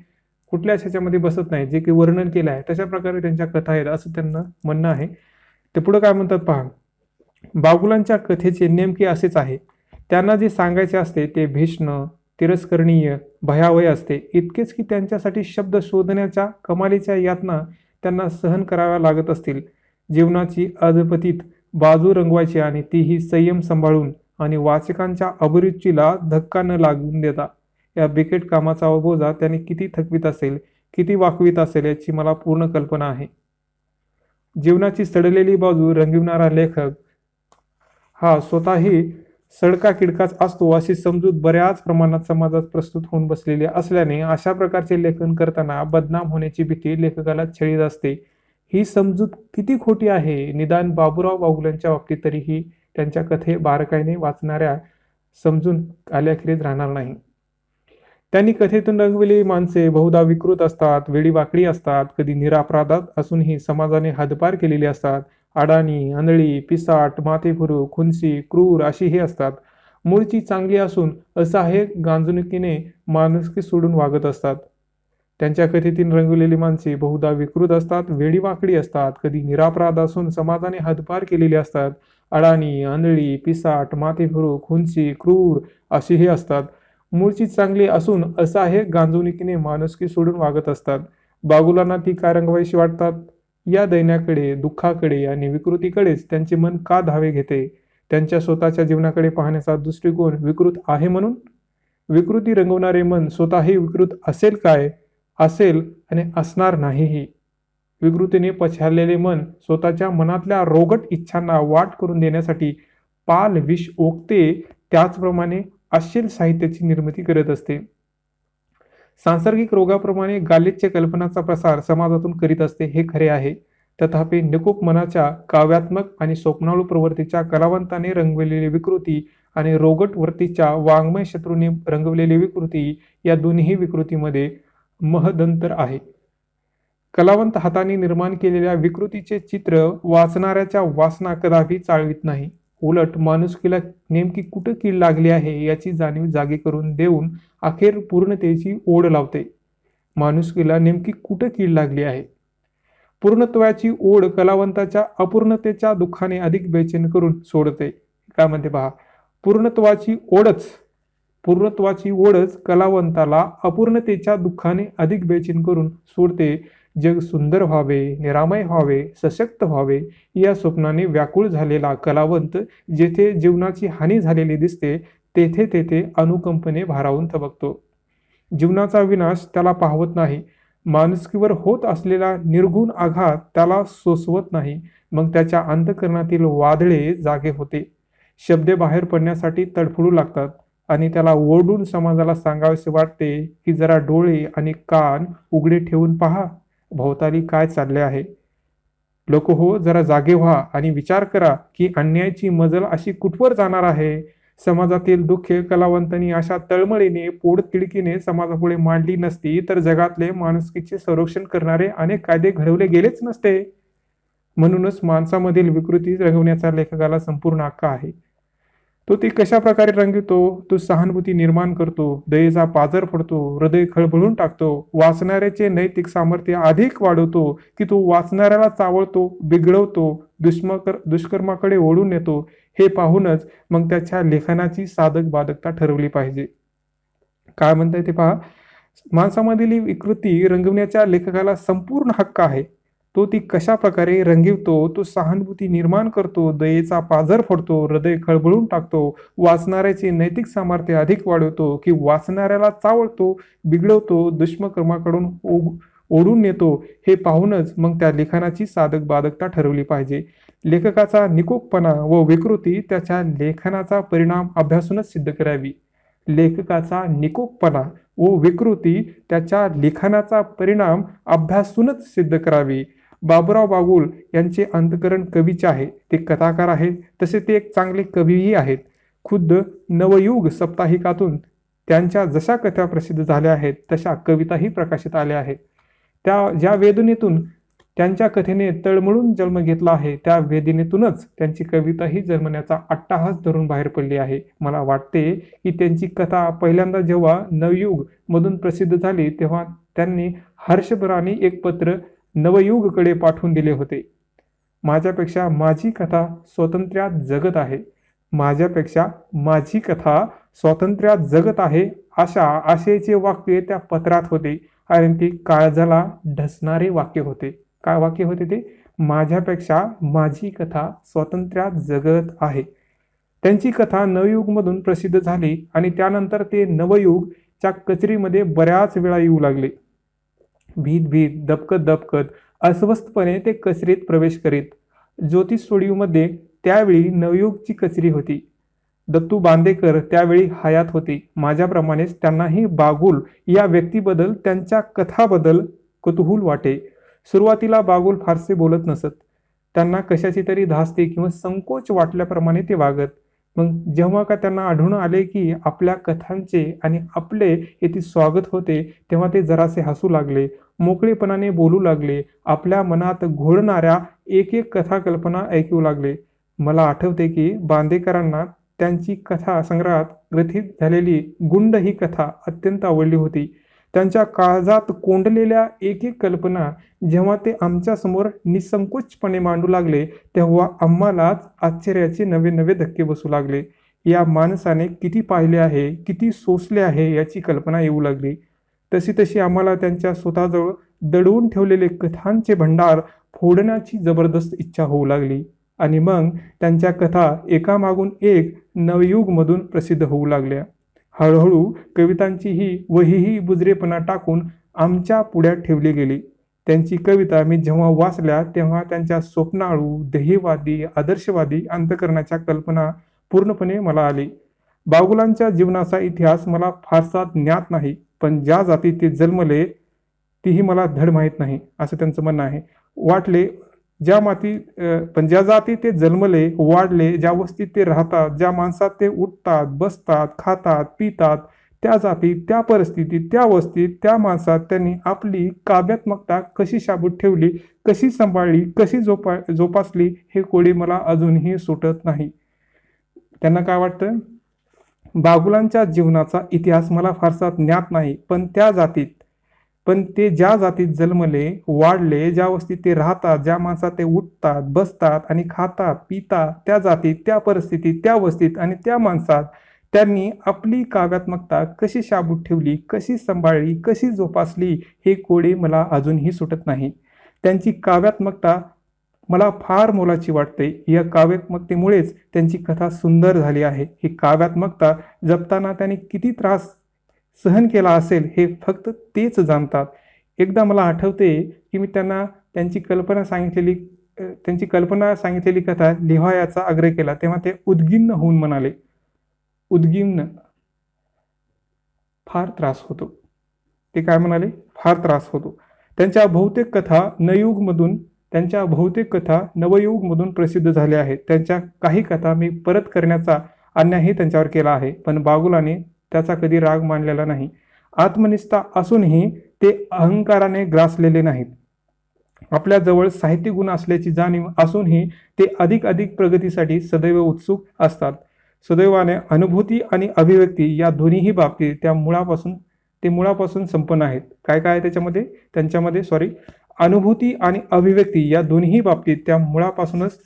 A: कुठल्याच ह्याच्यामध्ये बसत नाही जे काही वर्णन केलं आहे तशा प्रकारे त्यांच्या कथा आहेत असं त्यांना म्हणणं आहे ते पुढं काय म्हणतात पहा बागुलांच्या कथेचे नेमके असेच आहे त्यांना जे सांगायचे असते ते भीष्ण तिरस्करणीय भयावय असते इतकेच की त्यांच्यासाठी शब्द शोधण्याच्या कमालीच्या यातना त्यांना सहन कराव्या लागत असतील जीवनाची अधपतीत बाजू रंगवायची आणि तीही संयम सांभाळून आणि वाचकांच्या अभिरुचीला धक्का न लागून देता या बिकेट कामाचा बोजा त्याने किती थकवीत असेल किती वाकवीत असेल याची मला पूर्ण कल्पना आहे जीवनाची सडलेली बाजू रंगविणारा लेखक हा स्वतःही सडका किडकाच असतो अशी समजूत बऱ्याच प्रमाणात समाजात प्रस्तुत होऊन बसलेली असल्याने अशा प्रकारचे लेखन करताना बदनाम होण्याची भीती लेखकाला छळीत असते ही समजूत किती खोटी आहे निदान बाबूराव बागुलांच्या बाबतीत तरीही त्यांच्या कथे बारकाईने वाचणाऱ्या समजून आल्याखेरीज राहणार नाही त्यांनी कथेतून रंगविलेली माणसे बहुधा विकृत असतात वेडीवाकडी असतात कधी निरापराधात असूनही समाजाने हदपार केलेली असतात अडाणी आंधळी पिसाट माथेफुरू खुंसी क्रूर अशी हे असतात मूळची चांगली असून असहाय्यक गांजुनिकीने माणुसकी सोडून वागत असतात त्यांच्या कथेतील रंगवलेली माणसे बहुधा विकृत असतात वेडीवाकडी असतात कधी निरापराध असून समाजाने हदपार केलेली असतात अडाणी आंधळी पिसाट माथेफुरू खुंची क्रूर अशी हे असतात मूळची चांगली असून असहाय्यक गांजुनिकीने माणुसकी सोडून वागत असतात बागुलांना ती काय रंगवायची वाटतात या दैन्याकडे दुःखाकडे आणि विकृतीकडेच त्यांचे मन का धावे घेते त्यांच्या स्वतःच्या जीवनाकडे पाहण्याचा दृष्टिकोन विकृत आहे म्हणून विकृती रंगवणारे मन स्वतःही विकृत असेल काय असेल आणि असणार नाहीही विकृतीने पछाडलेले मन स्वतःच्या मनातल्या रोगट इच्छांना वाट करून देण्यासाठी पाल विष ओकते त्याचप्रमाणे अश्लील साहित्याची निर्मिती करत असते सांसर्गिक रोगाप्रमाणे गालिच्य कल्पनाचा प्रसार समाजातून करीत असते हे खरे आहे तथापि निकोप मनाच्या काव्यात्मक आणि स्वप्नाळू प्रवृत्तीच्या कलावंताने रंगवलेली विकृती आणि रोगट वृत्तीच्या वाङ्मय शत्रूने रंगवलेली विकृती या दोन्ही विकृतीमध्ये महदंतर आहे कलावंत हाताने निर्माण केलेल्या विकृतीचे चित्र वाचणाऱ्याच्या वासना कदापि चाळवीत नाही उलट माणुसकीला नेमकी कुठं कीड लागली आहे याची जाणीव जागी करून देऊन अखेर पूर्णतेची ओढ लावते माणुसकीला नेमकी कुठं कीड लागली आहे पूर्णत्वाची ओढ कलावंताच्या अपूर्णतेच्या दुःखाने अधिक बेचैन करून सोडते काय म्हणते पहा पूर्णत्वाची ओढच पूर्णत्वाची ओढच कलावंताला अपूर्णतेच्या दुःखाने अधिक बेचैन करून सोडते जग सुंदर व्हावे निरामय व्हावे सशक्त व्हावे या स्वप्नाने व्याकुळ झालेला कलावंत जेथे जीवनाची हानी झालेली दिसते तेथे तेथे अनुकंपने भारावून थबकतो जीवनाचा विनाश त्याला पाहवत नाही माणुसकीवर होत असलेला निर्गुण आघात त्याला सोसवत नाही मग त्याच्या अंतकरणातील वादळे जागे होते शब्दे बाहेर पडण्यासाठी तडफडू लागतात आणि त्याला ओरडून समाजाला सांगावेसे वाटते की जरा डोळे आणि कान उघडे ठेवून पहा भोवताली काय चालले आहे लोक हो जरा जागे व्हा आणि विचार करा की अन्यायाची मजल अशी कुठवर जाणार आहे समाजातील दुःखे कलावंतांनी अशा तळमळीने तिडकीने समाजापुढे मांडली नसती तर जगातले माणुसकीचे संरक्षण करणारे अनेक कायदे घडवले गेलेच नसते म्हणूनच माणसामधील विकृती रंगवण्याचा लेखकाला संपूर्ण हक्क आहे तो ती कशा प्रकारे रंगवितो तो सहानुभूती निर्माण करतो दयेचा पाजर फोडतो हृदय खळबळून टाकतो वाचणाऱ्याचे नैतिक सामर्थ्य अधिक वाढवतो की तो वाचणाऱ्याला चावळतो बिघडवतो दुष्मकर दुष्कर्माकडे ओढून नेतो हे पाहूनच मग त्याच्या लेखनाची साधक बाधकता ठरवली पाहिजे काय म्हणताय ते पहा माणसामधील विकृती रंगविण्याच्या लेखकाला संपूर्ण हक्क आहे तो ती कशा प्रकारे रंगवतो तो सहानुभूती निर्माण करतो दयेचा पाझर फोडतो हृदय खळबळून टाकतो वाचणाऱ्याचे नैतिक सामर्थ्य अधिक वाढवतो की वाचणाऱ्याला चावळतो बिघडवतो दुष्मकर्माकडून ओढून नेतो हे पाहूनच मग त्या लिखाणाची साधक बाधकता ठरवली पाहिजे लेखकाचा निकोपपणा व विकृती त्याच्या लेखनाचा परिणाम अभ्यासूनच सिद्ध करावी लेखकाचा निकोपपणा व विकृती त्याच्या लिखाणाचा परिणाम अभ्यासूनच सिद्ध करावी बाबुराव बागुल यांचे अंतकरण कवीचे आहे ते कथाकार आहेत तसे ते एक चांगले कवीही आहेत खुद्द नवयुग साप्ताहिकातून त्यांच्या जशा कथा प्रसिद्ध झाल्या आहेत तशा कविताही प्रकाशित आल्या आहेत त्या ज्या वेदनेतून त्यांच्या कथेने तळमळून जन्म घेतला आहे त्या वेदनेतूनच त्यांची कविता ही जन्मण्याचा अट्टाहास धरून बाहेर पडली आहे मला वाटते की त्यांची कथा पहिल्यांदा जेव्हा नवयुग मधून प्रसिद्ध झाली तेव्हा त्यांनी हर्षभराने एक पत्र नवयुगकडे पाठवून दिले होते माझ्यापेक्षा माझी कथा स्वातंत्र्यात जगत आहे माझ्यापेक्षा माझी कथा स्वातंत्र्यात जगत आहे अशा आशेचे वाक्य त्या पत्रात होते आणि ती काळजाला ढसणारे वाक्य होते काय वाक्य होते ते माझ्यापेक्षा माझी कथा स्वातंत्र्यात जगत आहे त्यांची कथा नवयुगमधून प्रसिद्ध झाली आणि त्यानंतर ते नवयुगच्या कचरीमध्ये बऱ्याच वेळा येऊ लागले भीत भीत दबकत दबकत अस्वस्थपणे ते कचरीत प्रवेश करीत ज्योतिष स्टुडिओमध्ये त्यावेळी नवयुगची कचरी होती दत्तू बांदेकर त्यावेळी हयात होते माझ्याप्रमाणेच त्यांनाही बागुल या व्यक्तीबद्दल त्यांच्या कथाबद्दल कुतूहूल वाटे सुरुवातीला बागुल फारसे बोलत नसत त्यांना कशाची तरी धास्ते किंवा संकोच वाटल्याप्रमाणे ते वागत मग जेव्हा का त्यांना आढळून आले की आपल्या कथांचे आणि आपले येथे स्वागत होते तेव्हा ते जरासे हसू लागले मोकळेपणाने बोलू लागले आपल्या मनात घोळणाऱ्या एक एक कथा कल्पना ऐकू लागले मला आठवते की बांदेकरांना त्यांची कथा संग्रहात ग्रथित झालेली गुंड ही कथा अत्यंत आवडली होती त्यांच्या काळजात कोंडलेल्या एक एक कल्पना जेव्हा ते आमच्यासमोर निसंकोचपणे मांडू लागले तेव्हा आम्हालाच आश्चर्याचे नवे नवे धक्के बसू लागले या माणसाने किती पाहिले आहे किती सोसले आहे याची कल्पना येऊ लागली तशी तशी आम्हाला त्यांच्या स्वतःजवळ दडवून ठेवलेले कथांचे भंडार फोडण्याची जबरदस्त इच्छा होऊ लागली आणि मग त्यांच्या कथा एकामागून एक नवयुगमधून प्रसिद्ध होऊ लागल्या हळूहळू कवितांची ही वहीही बुजरेपणा टाकून आमच्या पुढ्यात ठेवली गेली त्यांची कविता मी जेव्हा वाचल्या तेव्हा त्यांच्या स्वप्नाळू ध्येयवादी आदर्शवादी अंतकरणाच्या कल्पना पूर्णपणे मला आली बागुलांच्या जीवनाचा इतिहास मला फारसा ज्ञात नाही पण ज्या जाती ते जन्मले तीही मला धड माहीत नाही असं त्यांचं म्हणणं आहे वाटले ज्या माती पण ज्या जाती ते जन्मले वाढले ज्या वस्तीत ते राहतात ज्या माणसात ते उठतात बसतात खातात पितात त्या जाती त्या परिस्थितीत त्या वस्तीत त्या माणसात त्यांनी आपली काव्यात्मकता कशी शाबूत ठेवली कशी सांभाळली कशी जोपा जोपासली हे कोडी मला अजूनही सुटत नाही त्यांना काय वाटतं बागुलांच्या जीवनाचा इतिहास मला फारसा ज्ञात नाही पण त्या जातीत पण ते ज्या जातीत जन्मले वाढले ज्या वस्तीत ते राहतात ज्या माणसात ते उठतात बसतात आणि खातात पितात त्या जातीत त्या परिस्थितीत त्या वस्तीत आणि त्या माणसात त्यांनी आपली काव्यात्मकता कशी शाबूत ठेवली कशी सांभाळली कशी जोपासली हे कोडे मला अजूनही सुटत नाही त्यांची काव्यात्मकता मला फार मोलाची वाटते या काव्यात्मकतेमुळेच त्यांची कथा सुंदर झाली आहे ही काव्यात्मकता जपताना त्यांनी किती त्रास सहन केला असेल हे फक्त तेच जाणतात एकदा मला आठवते की मी त्यांना त्यांची कल्पना सांगितलेली त्यांची कल्पना सांगितलेली कथा लिहायचा आग्रह केला तेव्हा ते उद्गिन्न होऊन म्हणाले उद्गिन्न फार त्रास होतो ते काय म्हणाले फार त्रास होतो त्यांच्या बहुतेक कथा नयुगमधून त्यांच्या बहुतेक कथा नवयुगमधून प्रसिद्ध झाल्या आहेत त्यांच्या काही कथा मी परत करण्याचा अन्यायही त्यांच्यावर केला आहे पण बागुलाने त्याचा कधी राग मानलेला नाही आत्मनिष्ठा असूनही ते अहंकाराने ग्रासलेले नाहीत आपल्याजवळ साहित्य गुण असल्याची जाणीव असूनही ते अधिक अधिक प्रगतीसाठी सदैव उत्सुक असतात सदैवाने अनुभूती आणि अभिव्यक्ती या दोन्हीही बाबतीत त्या मुळापासून ते मुळापासून संपन्न आहेत काय काय आहे त्याच्यामध्ये त्यांच्यामध्ये सॉरी अनुभूती आणि अभिव्यक्ती या दोन्ही बाबतीत त्या मुळापासूनच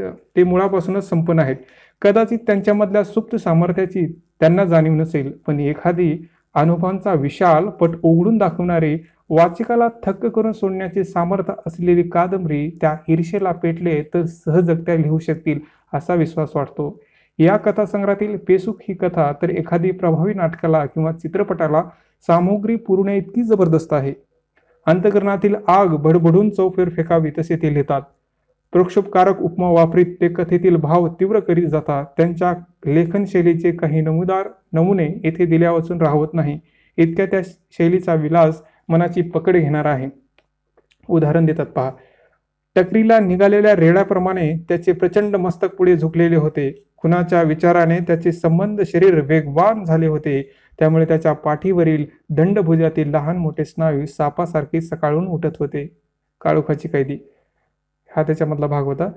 A: ते मुळापासूनच संपन्न आहेत कदाचित त्यांच्यामधल्या सुप्त सामर्थ्याची त्यांना जाणीव नसेल पण एखादी अनुभवांचा विशाल पट उघडून दाखवणारे वाचकाला थक्क करून सोडण्याचे सामर्थ्य असलेली कादंबरी त्या हिरशेला पेटले तर सहजग त्या लिहू शकतील असा विश्वास वाटतो या कथासंग्रहातील पेसुक ही कथा तर एखादी प्रभावी नाटकाला किंवा चित्रपटाला सामुग्री पुरवण्या इतकी जबरदस्त आहे अंतकरणातील आग भडभडून चौफेर फेकावी तसे ते लिहितात प्रक्षोभकारक उपमा वापरीत ते कथेतील भाव तीव्र करीत जातात त्यांच्या लेखनशैलीचे काही नमुदार नमुने येथे दिल्या वाचून राहत नाही इतक्या त्या शैलीचा विलास मनाची पकड घेणार आहे उदाहरण देतात पहा टकरीला निघालेल्या रेड्याप्रमाणे त्याचे प्रचंड मस्तक पुढे झुकलेले होते खुनाच्या विचाराने त्याचे संबंध शरीर वेगवान झाले होते त्यामुळे त्याच्या पाठीवरील दंडभुजातील लहान मोठे स्नायू सापासारखे सकाळून उठत होते काळोखाची कैदी हा त्याच्यामधला भाग होता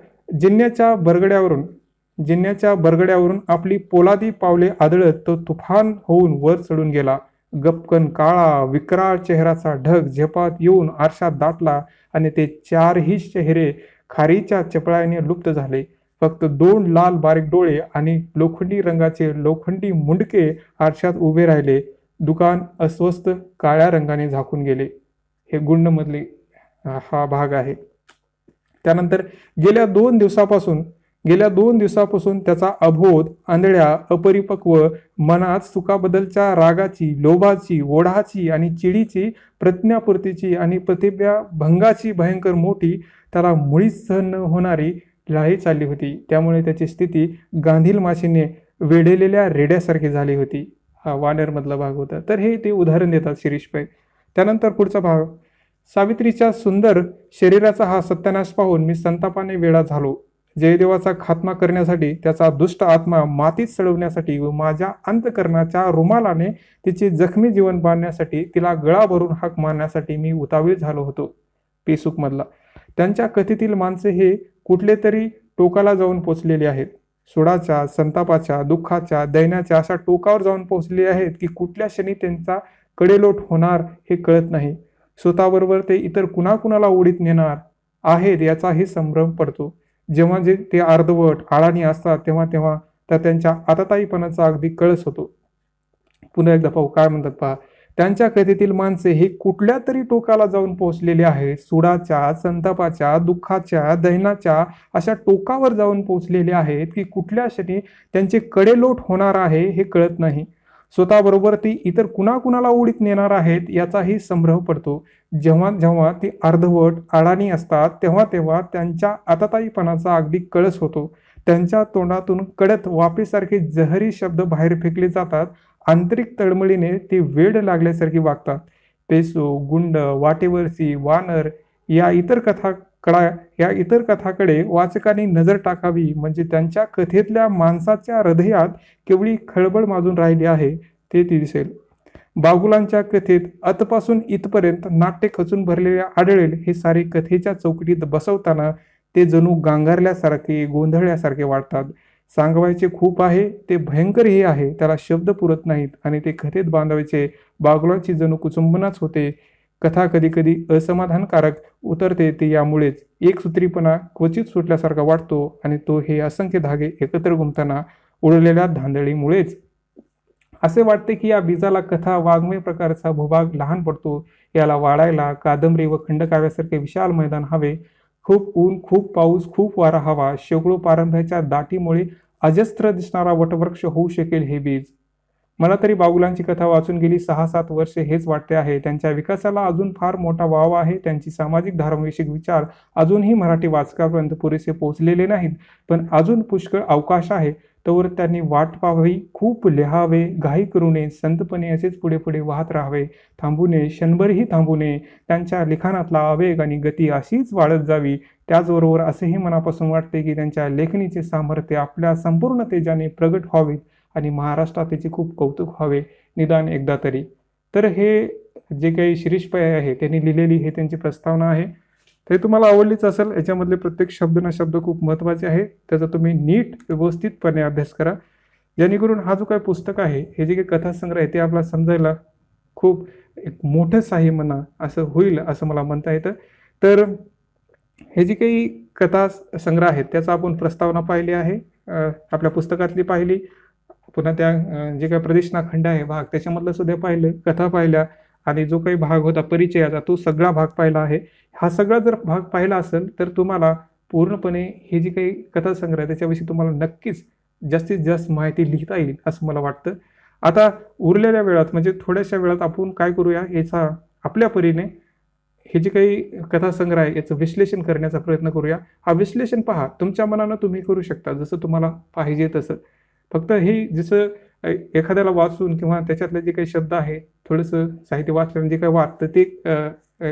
A: जिन्याच्या बरगड्यावरून जिन्याच्या बरगड्यावरून आपली पोलादी पावले आदळत तो तुफान होऊन वर चढून गेला गपकन काळा विकराळ चेहराचा ढग झेपात येऊन आरशात दाटला आणि ते चारही चेहरे खारीच्या चपळाने लुप्त झाले फक्त दोन लाल बारीक डोळे आणि लोखंडी रंगाचे लोखंडी मुंडके आरशात उभे राहिले दुकान अस्वस्थ काळ्या रंगाने झाकून गेले हे गुंडमधले हा भाग आहे त्यानंतर गेल्या दोन दिवसापासून गेल्या दोन दिवसापासून त्याचा अबोध आंधळ्या अपरिपक्व मनात सुखाबद्दलच्या रागाची लोभाची ओढाची आणि चिडीची प्रज्ञापूर्तीची आणि भंगाची भयंकर मोठी त्याला मुळीच सहन न होणारी लाही चालली होती त्यामुळे त्याची स्थिती गांधील माशीने वेढलेल्या रेड्यासारखी झाली होती हा वानेरमधला भाग होता तर हे ते उदाहरण देतात शिरीष त्यानंतर पुढचा भाग सावित्रीच्या सुंदर शरीराचा हा सत्यानाश पाहून मी संतापाने वेळा झालो जयदेवाचा खात्मा करण्यासाठी त्याचा दुष्ट आत्मा मातीत सळवण्यासाठी व माझ्या अंतकरणाच्या रुमालाने तिचे जखमी जीवन बांधण्यासाठी तिला गळा भरून हाक मारण्यासाठी मी उतावीळ झालो होतो पेसुकमधला त्यांच्या कथेतील माणसे हे कुठले तरी टोकाला जाऊन पोचलेले आहेत सुडाच्या संतापाच्या दुःखाच्या दैन्याच्या अशा टोकावर जाऊन पोहोचले आहेत की कुठल्या क्षणी त्यांचा कडेलोट होणार हे कळत नाही स्वतःबरोबर ते इतर कुणाकुणाला उडीत नेणार आहेत याचाही संभ्रम पडतो जेव्हा जे ते अर्धवट आळाणी असतात तेव्हा तेव्हा त्या त्यांच्या आतताईपणाचा अगदी कळस होतो पुन्हा एकदा पाहू काय म्हणतात पहा त्यांच्या कथेतील माणसे हे कुठल्या तरी टोकाला जाऊन पोहोचलेले आहेत सुडाच्या संतापाच्या दुःखाच्या दहनाच्या अशा टोकावर जाऊन पोहोचलेले आहेत की कुठल्या क्षणी त्यांचे कडेलोट होणार आहे हे कळत नाही स्वतःबरोबर ती इतर कुणाकुणाला ओढीत नेणार आहेत याचाही संभ्रम पडतो जेव्हा जेव्हा ती अर्धवट अडाणी असतात तेव्हा तेव्हा त्यांच्या आतताईपणाचा अगदी कळस होतो त्यांच्या तोंडातून कडत वापीसारखे जहरी शब्द बाहेर फेकले जातात आंतरिक तळमळीने ते वेड लागल्यासारखी वागतात पेसो गुंड वाटेवरसी वानर या इतर कथा कडा या इतर कथाकडे वाचकांनी नजर टाकावी म्हणजे त्यांच्या कथेतल्या माणसाच्या हृदयात केवढी खळबळ माजून राहिली आहे ते ती दिसेल बागुलांच्या कथेत अतपासून इथपर्यंत नाट्य खचून भरलेले आढळेल हे सारे कथेच्या चौकटीत बसवताना ते जणू गांगारल्यासारखे गोंधळल्यासारखे वाटतात सांगवायचे खूप आहे ते भयंकरही आहे त्याला शब्द पुरत नाहीत आणि ते कथेत बांधवायचे बागुलांची जणू कुचुंबनाच होते कथा कधीकधी असमाधानकारक उतरते ते यामुळेच एकसूत्रीपणा क्वचित सुटल्यासारखा वाटतो आणि तो हे असंख्य धागे एकत्र गुंताना उडलेल्या धांदळीमुळेच असे वाटते की या बीजाला कथा वाग्मय प्रकारचा भूभाग लहान पडतो याला वाढायला कादंबरी व खंडकाव्यासारखे विशाल मैदान हवे खूप ऊन खूप पाऊस खूप वारा हवा शेकडो पारंभ्याच्या दाटीमुळे अजस्त्र दिसणारा वटवृक्ष होऊ शकेल हे बीज मला तरी बागुलांची कथा वाचून गेली सहा सात वर्षे हेच वाटते आहे त्यांच्या विकासाला अजून फार मोठा वाव आहे त्यांची सामाजिक धार्मविषयक विचार अजूनही मराठी वाचकापर्यंत पुरेसे पोहोचलेले नाहीत पण अजून पुष्कळ अवकाश आहे तर त्यांनी वाट पाहावी खूप लिहावे घाई करू नये संतपणे असेच पुढे पुढे वाहत राहावे थांबू नये क्षणभरही थांबू नये त्यांच्या लिखाणातला आवेग आणि गती अशीच वाढत जावी त्याचबरोबर असेही मनापासून वाटते की त्यांच्या लेखणीचे सामर्थ्य आपल्या संपूर्ण तेजाने प्रगट व्हावेत आणि महाराष्ट्रात त्याचे खूप कौतुक व्हावे निदान एकदा तरी तर हे जे काही शिरीष पै आहे त्यांनी लिहिलेली हे त्यांची प्रस्तावना आहे ते तुम्हाला आवडलीच असेल याच्यामधले प्रत्येक शब्द ना शब्द खूप महत्त्वाचे आहे त्याचा तुम्ही नीट व्यवस्थितपणे अभ्यास करा जेणेकरून हा जो काही पुस्तक आहे हे जे काही कथासंग्रह आहे ते आपला समजायला खूप एक मोठं साह्य म्हणा असं होईल असं मला म्हणता येतं तर हे जे काही कथा संग्रह आहेत त्याचा आपण प्रस्तावना पाहिली आहे आपल्या पुस्तकातली पाहिली पुन्हा त्या जे काही प्रदेशना खंड आहे भाग त्याच्यामधलं सुद्धा पाहिलं कथा पाहिल्या आणि जो काही भाग होता परिचयाचा तो सगळा भाग पाहिला आहे हा सगळा जर भाग पाहिला असेल तर तुम्हाला पूर्णपणे हे जी काही कथासंग्रह आहे त्याच्याविषयी तुम्हाला नक्कीच जास्तीत जास्त माहिती लिहिता येईल असं मला वाटतं आता उरलेल्या वेळात म्हणजे थोड्याशा वेळात आपण काय करूया याचा आपल्या परीने हे जे काही कथासंग्रह आहे याचं विश्लेषण करण्याचा प्रयत्न करूया हा विश्लेषण पहा तुमच्या मनानं तुम्ही करू शकता जसं तुम्हाला पाहिजे तसं फक्त हे जसं एखाद्याला वाचून किंवा त्याच्यातले जे काही शब्द आहे थोडंसं साहित्य वाचल्याने जे काही वाटतं ते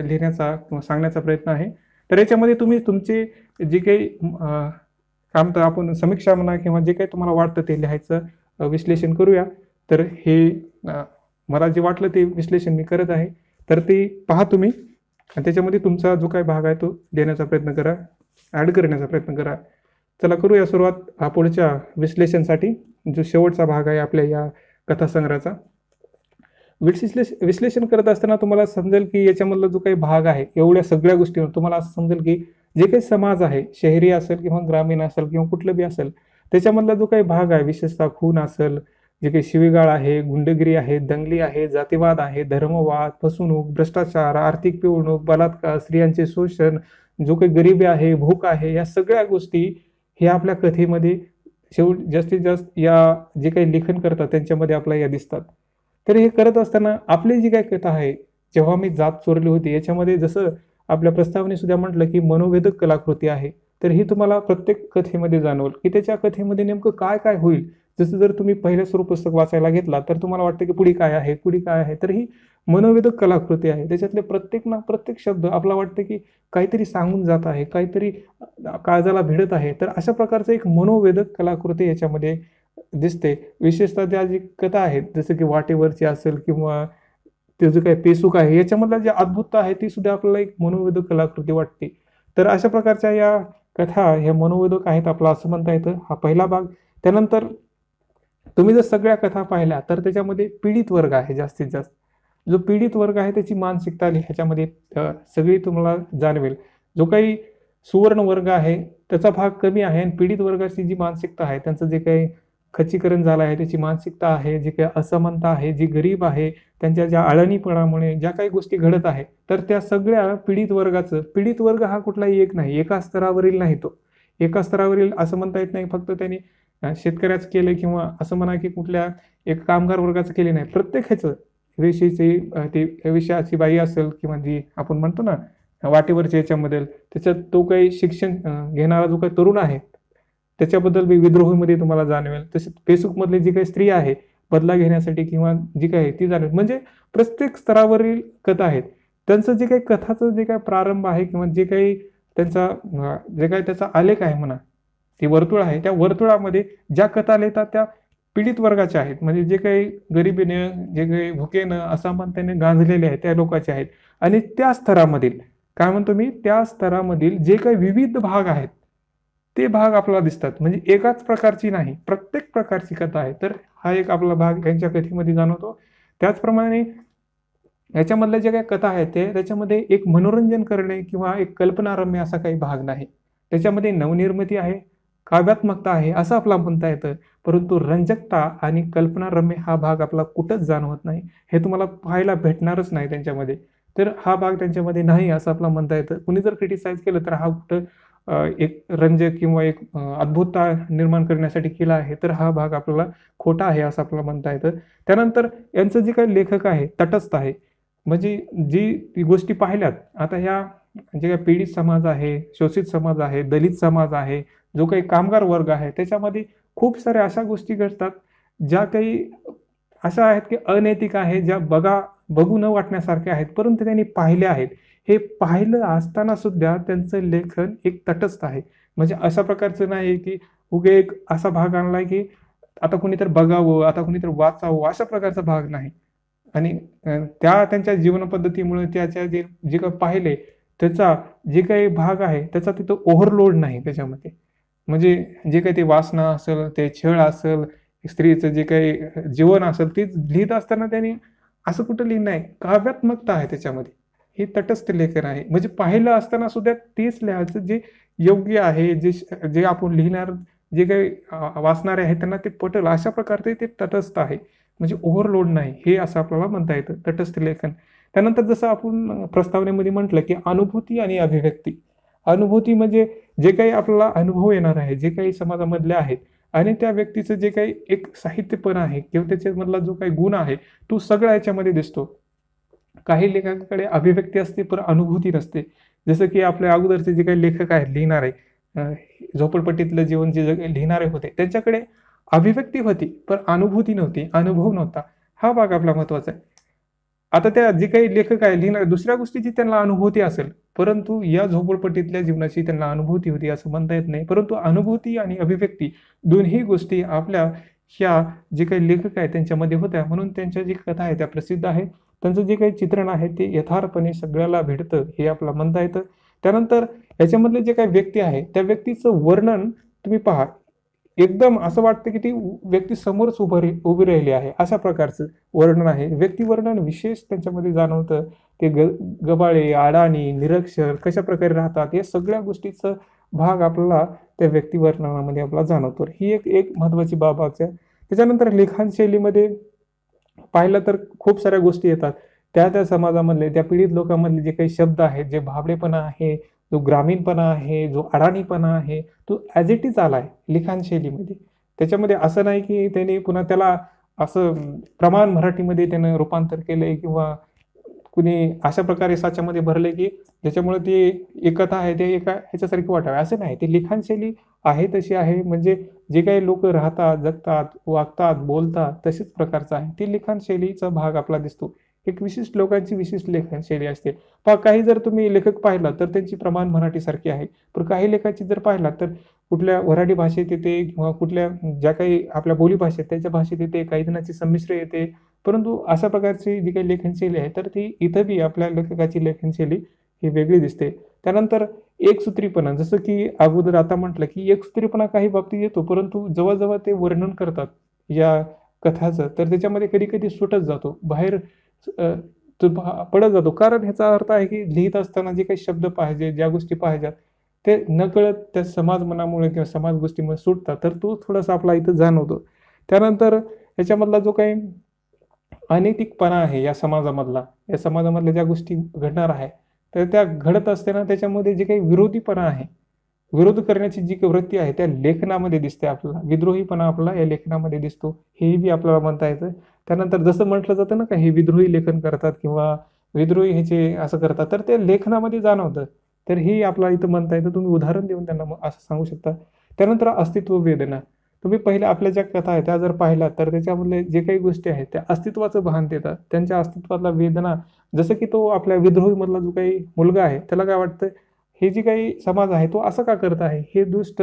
A: लिहिण्याचा किंवा सांगण्याचा प्रयत्न आहे तर याच्यामध्ये तुम्ही तुमचे जे काही काम तर आपण समीक्षा म्हणा किंवा जे काही तुम्हाला वाटतं ते लिहायचं विश्लेषण करूया तर हे मला जे वाटलं ते विश्लेषण मी करत आहे तर ते पहा तुम्ही आणि त्याच्यामध्ये तुमचा जो काही भाग आहे तो देण्याचा प्रयत्न करा ॲड करण्याचा प्रयत्न करा चला करूया सुरुवात पुढच्या विश्लेषणसाठी जो शेवटचा भाग आहे आपल्या या कथासंग्रहाचा विश्लेष विश्लेषण करत असताना तुम्हाला समजेल की याच्यामधला जो काही भाग आहे एवढ्या सगळ्या गोष्टीवर तुम्हाला असं समजेल की जे काही समाज आहे शहरी असेल किंवा ग्रामीण असेल किंवा कुठलं बी असेल त्याच्यामधला जो काही भाग आहे विशेषतः खून असेल जे काही शिवीगाळ आहे गुंडगिरी आहे दंगली आहे जातीवाद आहे धर्मवाद फसवणूक भ्रष्टाचार आर्थिक पिवणूक बलात्कार स्त्रियांचे शोषण जो काही गरिबी आहे भूक आहे या सगळ्या गोष्टी हे आपल्या कथेमध्ये शेव जास्तीत जास्त या जे काही लेखन करतात त्यांच्यामध्ये आपल्या या दिसतात तर हे करत असताना आपली जी काही कथा आहे जेव्हा मी जात चोरली होती याच्यामध्ये जसं आपल्या प्रस्तावने सुद्धा म्हटलं की मनोवेदक कलाकृती आहे तर ही तुम्हाला प्रत्येक कथेमध्ये जाणवल की त्याच्या कथेमध्ये नेमकं काय काय होईल जसं जर तुम्ही पहिलं स्वरूप पुस्तक वाचायला घेतला तर तुम्हाला वाटतं की पुढे काय आहे पुढे काय आहे तर ही मनोवेदक कलाकृती आहे त्याच्यातले प्रत्येक ना प्रत्येक शब्द आपला वाटतं की काहीतरी सांगून जात आहे काहीतरी काळजाला भिडत आहे तर अशा प्रकारचं एक मनोवेदक कलाकृती याच्यामध्ये दिसते विशेषतः ज्या जी कथा आहेत जसं की वाटेवरची असेल किंवा ते जो काही पेसुक आहे याच्यामधला जी अद्भुत आहे ती सुद्धा आपल्याला एक मनोवेदक कलाकृती वाटते तर अशा प्रकारच्या या कथा हे मनोवेदक आहेत आपला असं म्हणता येतं हा पहिला भाग त्यानंतर तुम्ही जर सगळ्या कथा पाहिल्या तर त्याच्यामध्ये पीडित वर्ग आहे जास्तीत जास्त जो पीडित वर्ग आहे त्याची मानसिकता ह्याच्यामध्ये सगळी तुम्हाला जाणवेल जो काही सुवर्ण वर्ग आहे त्याचा भाग कमी आहे आणि पीडित वर्गाची जी मानसिकता आहे त्यांचं जे काही खचीकरण झालं आहे त्याची मानसिकता आहे जी काही असमानता आहे जी गरीब आहे त्यांच्या ज्या अळणीपणामुळे ज्या काही गोष्टी घडत आहे तर त्या सगळ्या पीडित वर्गाचं पीडित वर्ग हा कुठलाही एक नाही एका स्तरावरील नाही तो एका स्तरावरील असं म्हणता येत नाही फक्त त्यांनी शेतकऱ्याचं केलं किंवा असं म्हणा की कुठल्या एक कामगार वर्गाचं केले नाही प्रत्येकाचं विषयीची ती विषयाची बाई असेल किंवा जी आपण म्हणतो ना वाटेवरच्या याच्यामध्ये त्याच्यात तो काही शिक्षण घेणारा जो काही तरुण आहे त्याच्याबद्दल मी विद्रोहीमध्ये तुम्हाला जाणवेल तसेच फेसबुकमधली जी काही स्त्री आहे बदला घेण्यासाठी किंवा जी काही ती जाणवेल म्हणजे प्रत्येक स्तरावरील कथा आहेत त्यांचं जे काही कथाचं जे काही प्रारंभ आहे किंवा जे काही त्यांचा जे काही त्याचा आलेख आहे म्हणा ती वर्तुळ आहे त्या वर्तुळामध्ये ज्या कथा लिहितात त्या पीडित वर्गाचे आहेत म्हणजे जे काही गरिबीनं जे काही भुकेनं असमानतेने गांजलेले आहेत त्या लोकांचे आहेत आणि त्या स्तरामधील काय म्हणतो मी त्या स्तरामधील जे काही विविध भाग आहेत ते भाग आपल्याला दिसतात म्हणजे एकाच प्रकारची नाही प्रत्येक प्रकारची कथा आहे तर हा एक आपला भाग यांच्या कथेमध्ये जाणवतो त्याचप्रमाणे याच्यामधल्या ज्या काही कथा आहेत ते त्याच्यामध्ये एक मनोरंजन करणे किंवा एक कल्पनारम्य असा काही भाग नाही त्याच्यामध्ये नवनिर्मिती आहे काव्यात्मकता आहे असं आपला म्हणता येतं परंतु रंजकता आणि कल्पनारम्य हा भाग आपला कुठंच जाणवत नाही हे तुम्हाला पाहायला भेटणारच नाही त्यांच्यामध्ये तर हा भाग त्यांच्यामध्ये नाही असं आपला म्हणता येतं कुणी जर क्रिटिसाइज केलं तर हा कुठं एक रंजक किंवा एक अद्भुतता निर्माण करण्यासाठी केला आहे तर हा भाग आपल्याला खोटा आहे असं आपल्याला म्हणता येतं त्यानंतर यांचं जे काही लेखक आहे तटस्थ आहे म्हणजे जी गोष्टी पाहिल्यात आता ह्या जे काही पीडित समाज आहे शोषित समाज आहे दलित समाज आहे जो काही कामगार वर्ग आहे त्याच्यामध्ये खूप साऱ्या अशा गोष्टी घडतात ज्या काही अशा आहेत की अनैतिक आहे ज्या बघा बघू न वाटण्यासारख्या आहेत परंतु त्यांनी पाहिल्या आहेत हे पाहिलं असताना सुद्धा त्यांचं लेखन एक तटस्थ आहे म्हणजे अशा प्रकारचं नाही की उगे एक असा भाग आणला की आता कुणीतर बघावं आता कुणीतर वाचावं अशा प्रकारचा भाग नाही आणि त्या त्यांच्या जीवनपद्धतीमुळे त्याच्या जे जे काही पाहिले त्याचा जे काही भाग आहे त्याचा तिथं ओव्हरलोड नाही त्याच्यामध्ये म्हणजे जे काही ते वासना असेल ते छळ असेल स्त्रीचं जे काही जीवन असेल ते लिहित असताना त्यांनी असं कुठं लिहिलं नाही काव्यात्मकता आहे त्याच्यामध्ये हे तटस्थ लेखन आहे म्हणजे पाहिलं असताना सुद्धा तेच लिहायचं जे योग्य आहे जे जे आपण लिहिणार जे काही वाचणारे आहेत त्यांना ते पटल अशा प्रकारे ते तटस्थ आहे म्हणजे ओव्हरलोड नाही हे असं आपल्याला म्हणता येतं तटस्थ लेखन त्यानंतर जसं आपण प्रस्तावनेमध्ये म्हटलं की अनुभूती आणि अभिव्यक्ती अनुभूती म्हणजे जे काही आपल्याला अनुभव येणार आहे जे काही समाजामधले आहेत आणि त्या व्यक्तीचं जे काही एक साहित्यपण आहे किंवा त्याच्यामधला जो काही गुण आहे तो सगळा याच्यामध्ये दिसतो काही लेखकाकडे अभिव्यक्ती असते पण अनुभूती नसते जसं की आपल्या अगोदरचे जे काही लेखक आहेत लिहिणारे झोपडपट्टीतलं जीवन जे जग लिहिणारे होते त्यांच्याकडे अभिव्यक्ती होती पण अनुभूती नव्हती अनुभव नव्हता हा भाग आपला महत्वाचा आहे आता त्या जे काही लेखक आहे लिहिणार दुसऱ्या गोष्टीची त्यांना अनुभूती असेल परंतु या झोपडपट्टीतल्या जीवनाची त्यांना अनुभूती होती असं म्हणता येत नाही परंतु अनुभूती आणि अभिव्यक्ती दोन्ही गोष्टी आपल्या ह्या जे काही लेखक आहेत त्यांच्यामध्ये होत्या म्हणून त्यांच्या जी कथा आहे त्या प्रसिद्ध आहे त्यांचं जे काही चित्रण आहे ते यथार्थपणे सगळ्याला भेटतं हे आपला म्हणता येतं त्यानंतर याच्यामधले जे काही व्यक्ती आहे त्या व्यक्तीचं वर्णन तुम्ही पहा एकदम असं वाटतं की ती व्यक्ती समोरच उभं उभी राहिली आहे अशा प्रकारचं वर्णन आहे व्यक्तिवर्णन विशेष त्यांच्यामध्ये जाणवतं ते ग गबाळे आडाणी निरक्षर कशा प्रकारे राहतात या सगळ्या गोष्टीचं भाग आपल्याला त्या व्यक्तिवर्णनामध्ये आपल्याला जाणवतो ही एक एक महत्त्वाची बाब आहे त्याच्यानंतर लेखनशैलीमध्ये पाहिलं तर खूप साऱ्या गोष्टी येतात त्या त्या समाजामधले त्या पीडित लोकांमधले जे काही शब्द आहेत जे भाबडेपणा आहे जो ग्रामीणपणा आहे जो अडाणीपणा आहे तो ॲज इट इज आला आहे लिखाणशैलीमध्ये त्याच्यामध्ये असं नाही की त्याने पुन्हा त्याला असं प्रमाण मराठीमध्ये त्यानं रूपांतर केलंय किंवा कुणी अशा प्रकारे साच्यामध्ये भरले की ज्याच्यामुळे ती एकता आहे ते एका ह्याच्यासारखी वाटावे असं नाही ते लिखाणशैली आहे तशी आहे म्हणजे जे काही लोक राहतात जगतात वागतात बोलतात तशीच प्रकारचं आहे ती लिखाणशैलीचा भाग आपला दिसतो एक विशिष्ट लोकांची विशिष्ट लेखनशैली असते पहा काही जर तुम्ही लेखक पाहिला तर त्यांची प्रमाण मराठीसारखी आहे पण काही लेखाची जर पाहिला तर कुठल्या वऱ्हाडी भाषेत येते किंवा कुठल्या ज्या काही आपल्या बोली भाषेत त्याच्या भाषेत येते काही जणांची संमिश्र येते परंतु अशा प्रकारची जी काही लेखनशैली आहे तर ती इथं बी आपल्या लेखकाची लेखनशैली ही वेगळी दिसते त्यानंतर एक जसं की अगोदर आता म्हटलं की एक काही बाबतीत येतो परंतु जवळजवळ ते वर्णन करतात या कथाचं तर त्याच्यामध्ये कधी कधी सुटत जातो बाहेर तो पडत जातो कारण ह्याचा अर्थ आहे की लिहित असताना जे काही शब्द पाहिजे ज्या गोष्टी पाहिजेत ते नकळत त्या समाज मनामुळे किंवा समाज गोष्टीमुळे सुटतात तर तो थोडासा आपला इथं जाणवतो त्यानंतर याच्यामधला जो काही अनैतिकपणा आहे या समाजामधला या समाजामधल्या ज्या गोष्टी घडणार आहे तर त्या घडत असताना त्याच्यामध्ये जे काही विरोधीपणा आहे विरोध करण्याची जी काही वृत्ती आहे त्या लेखनामध्ये दिसते आपल्याला विद्रोहीपणा आपला या लेखनामध्ये दिसतो हेही बी आपल्याला म्हणता येतं त्यानंतर जसं म्हटलं जातं ना का हे विद्रोही लेखन करतात किंवा विद्रोही ह्याचे असं करतात तर ते लेखनामध्ये जाणवतं तर हे आपला इथं म्हणता येतं तुम्ही उदाहरण देऊन त्यांना असं सांगू शकता त्यानंतर अस्तित्व वेदना तुम्ही पहिल्या आपल्या ज्या कथा आहेत त्या जर पाहिलात तर त्याच्यामधले जे काही गोष्टी आहेत त्या अस्तित्वाचं भान देतात त्यांच्या अस्तित्वातला वेदना जसं की तो आपल्या विद्रोहीमधला जो काही मुलगा आहे त्याला काय वाटतं हे जे काही समाज आहे तो असं का करत आहे हे दुष्ट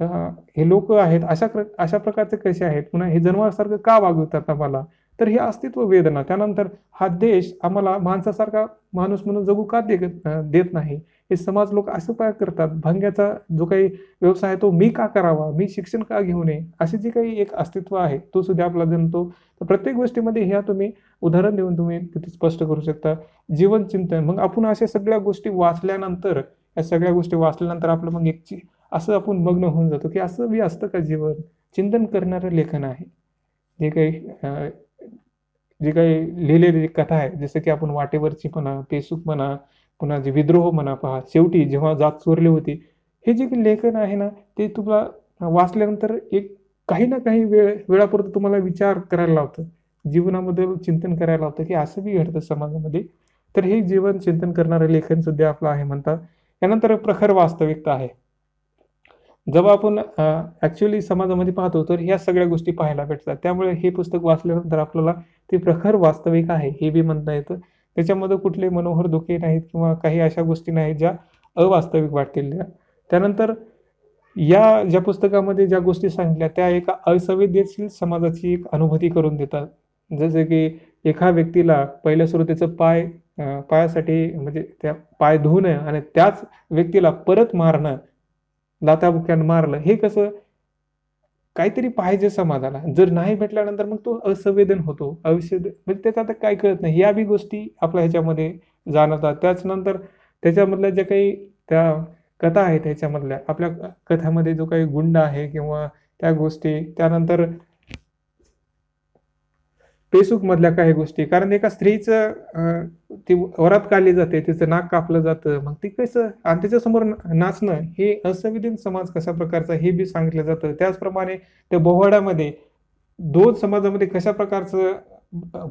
A: हे लोक आहेत अशा अशा प्रकारचे कसे आहेत पुन्हा हे जन्मासारखं का वागवतात आम्हाला तर हे अस्तित्व वेदना त्यानंतर हा देश आम्हाला माणसासारखा माणूस म्हणून जगू का देत नाही हे समाज लोक असं काय करतात भंग्याचा जो काही व्यवसाय तो मी का करावा मी शिक्षण का घेऊ नये असे जे काही एक अस्तित्व आहे तो सुद्धा आपला जणतो तर प्रत्येक गोष्टीमध्ये ह्या तुम्ही उदाहरण देऊन तुम्ही तिथे स्पष्ट करू शकता जीवन चिंतन मग आपण अशा सगळ्या गोष्टी वाचल्यानंतर या सगळ्या गोष्टी वाचल्यानंतर आपलं मग एक असं आपण मग्न होऊन जातो की असं बी असतं का जीवन चिंतन करणारं लेखन आहे जे काही जे काही लिहिलेली कथा आहे जसं की आपण वाटेवरची म्हणा पेसूक म्हणा पुन्हा जे विद्रोह म्हणा पहा शेवटी जेव्हा जात चोरली होती हे जे काही लेखन आहे ना ते तुम्हाला वाचल्यानंतर एक काही ना काही वेळ वेळापुरतं तुम्हाला विचार करायला लावतं जीवनाबद्दल चिंतन करायला लावतं की असं बी घडतं समाजामध्ये तर हे जीवन चिंतन करणारं लेखन सुद्धा आपलं आहे म्हणतात त्यानंतर प्रखर वास्तविकता आहे जेव्हा आपण ॲक्च्युली समाजामध्ये पाहतो तर ह्या सगळ्या गोष्टी पाहायला भेटतात त्यामुळे हे पुस्तक वाचल्यानंतर आपल्याला ते प्रखर वास्तविक आहे हे बी म्हणता येतं त्याच्यामध्ये कुठले मनोहर दुखे नाहीत किंवा काही अशा गोष्टी नाहीत ज्या अवास्तविक वाटतील त्यानंतर या ज्या पुस्तकामध्ये ज्या गोष्टी सांगितल्या त्या एका असंवेदनशील समाजाची एक अनुभूती करून देतात जसे की एका व्यक्तीला पहिल्या सुरू त्याचं पाय पायासाठी म्हणजे त्या पाय धुवणं आणि त्याच व्यक्तीला परत मारणं लाताबुक्यानं मारलं हे कसं काहीतरी पाहिजे समाजाला जर नाही भेटल्यानंतर मग तो असंवेदन होतो अविषेद म्हणजे त्याचं आता काय कळत नाही या बी गोष्टी आपल्या ह्याच्यामध्ये जाणवतात त्याच नंतर त्याच्यामधल्या ज्या काही त्या कथा आहेत ह्याच्यामधल्या आपल्या कथामध्ये जो काही गुंड आहे किंवा त्या गोष्टी त्यानंतर मधल्या काही गोष्टी कारण एका स्त्रीचं ती वरात काढली जाते तिचं नाक कापलं जातं मग ती कसं आणि त्याच्यासमोर नाचणं हे असंविधीन समाज कशा प्रकारचा हे बी सांगितलं जातं त्याचप्रमाणे त्या बोवाड्यामध्ये दोन समाजामध्ये कशा प्रकारचं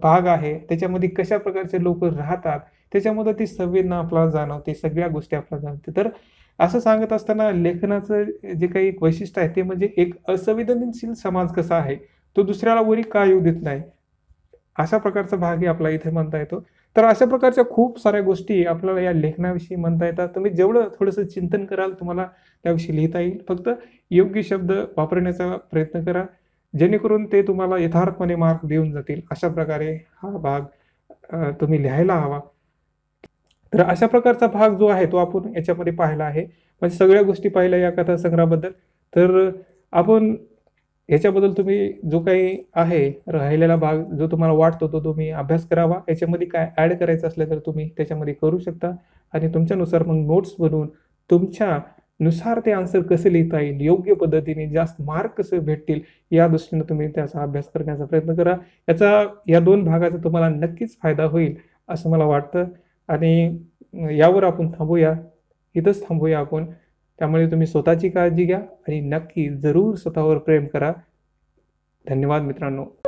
A: भाग आहे त्याच्यामध्ये कशा प्रकारचे लोक राहतात त्याच्यामध्ये ती संवेदना आपल्याला जाणवते सगळ्या गोष्टी आपल्याला जाणवते तर असं सांगत असताना लेखनाचं जे काही एक वैशिष्ट्य आहे ते म्हणजे एक असंवेदनशील समाज कसा आहे तो दुसऱ्याला वरी का येऊ देत नाही अशा प्रकारचा भाग आपला इथे म्हणता येतो तर अशा प्रकारच्या खूप साऱ्या गोष्टी आपल्याला या लेखनाविषयी म्हणता येतात तुम्ही जेवढं थोडंसं चिंतन कराल तुम्हाला त्याविषयी लिहिता येईल फक्त योग्य शब्द वापरण्याचा प्रयत्न करा जेणेकरून ते तुम्हाला यथार्थपणे मार्क देऊन जातील अशा प्रकारे हा भाग तुम्ही लिहायला हवा तर अशा प्रकारचा भाग जो आहे तो आपण याच्यामध्ये पाहिला आहे म्हणजे सगळ्या गोष्टी पाहिल्या या कथासंग्रहाबद्दल तर आपण याच्याबद्दल तुम्ही जो काही आहे राहिलेला भाग जो तुम्हाला वाटतो तो तुम्ही अभ्यास करावा याच्यामध्ये काय ॲड करायचं असलं तर तुम्ही त्याच्यामध्ये करू शकता आणि तुमच्यानुसार मग नोट्स बनवून तुमच्यानुसार ते आन्सर कसे लिहिता येईल योग्य पद्धतीने जास्त मार्क कसे भेटतील या दृष्टीनं तुम्ही त्याचा अभ्यास करण्याचा प्रयत्न करा याचा या दोन भागाचा तुम्हाला नक्कीच फायदा होईल असं मला वाटतं आणि यावर आपण थांबूया इथंच थांबूया आपण त्यामुळे तुम्ही स्वतःची काळजी घ्या आणि नक्की जरूर स्वतःवर प्रेम करा धन्यवाद मित्रांनो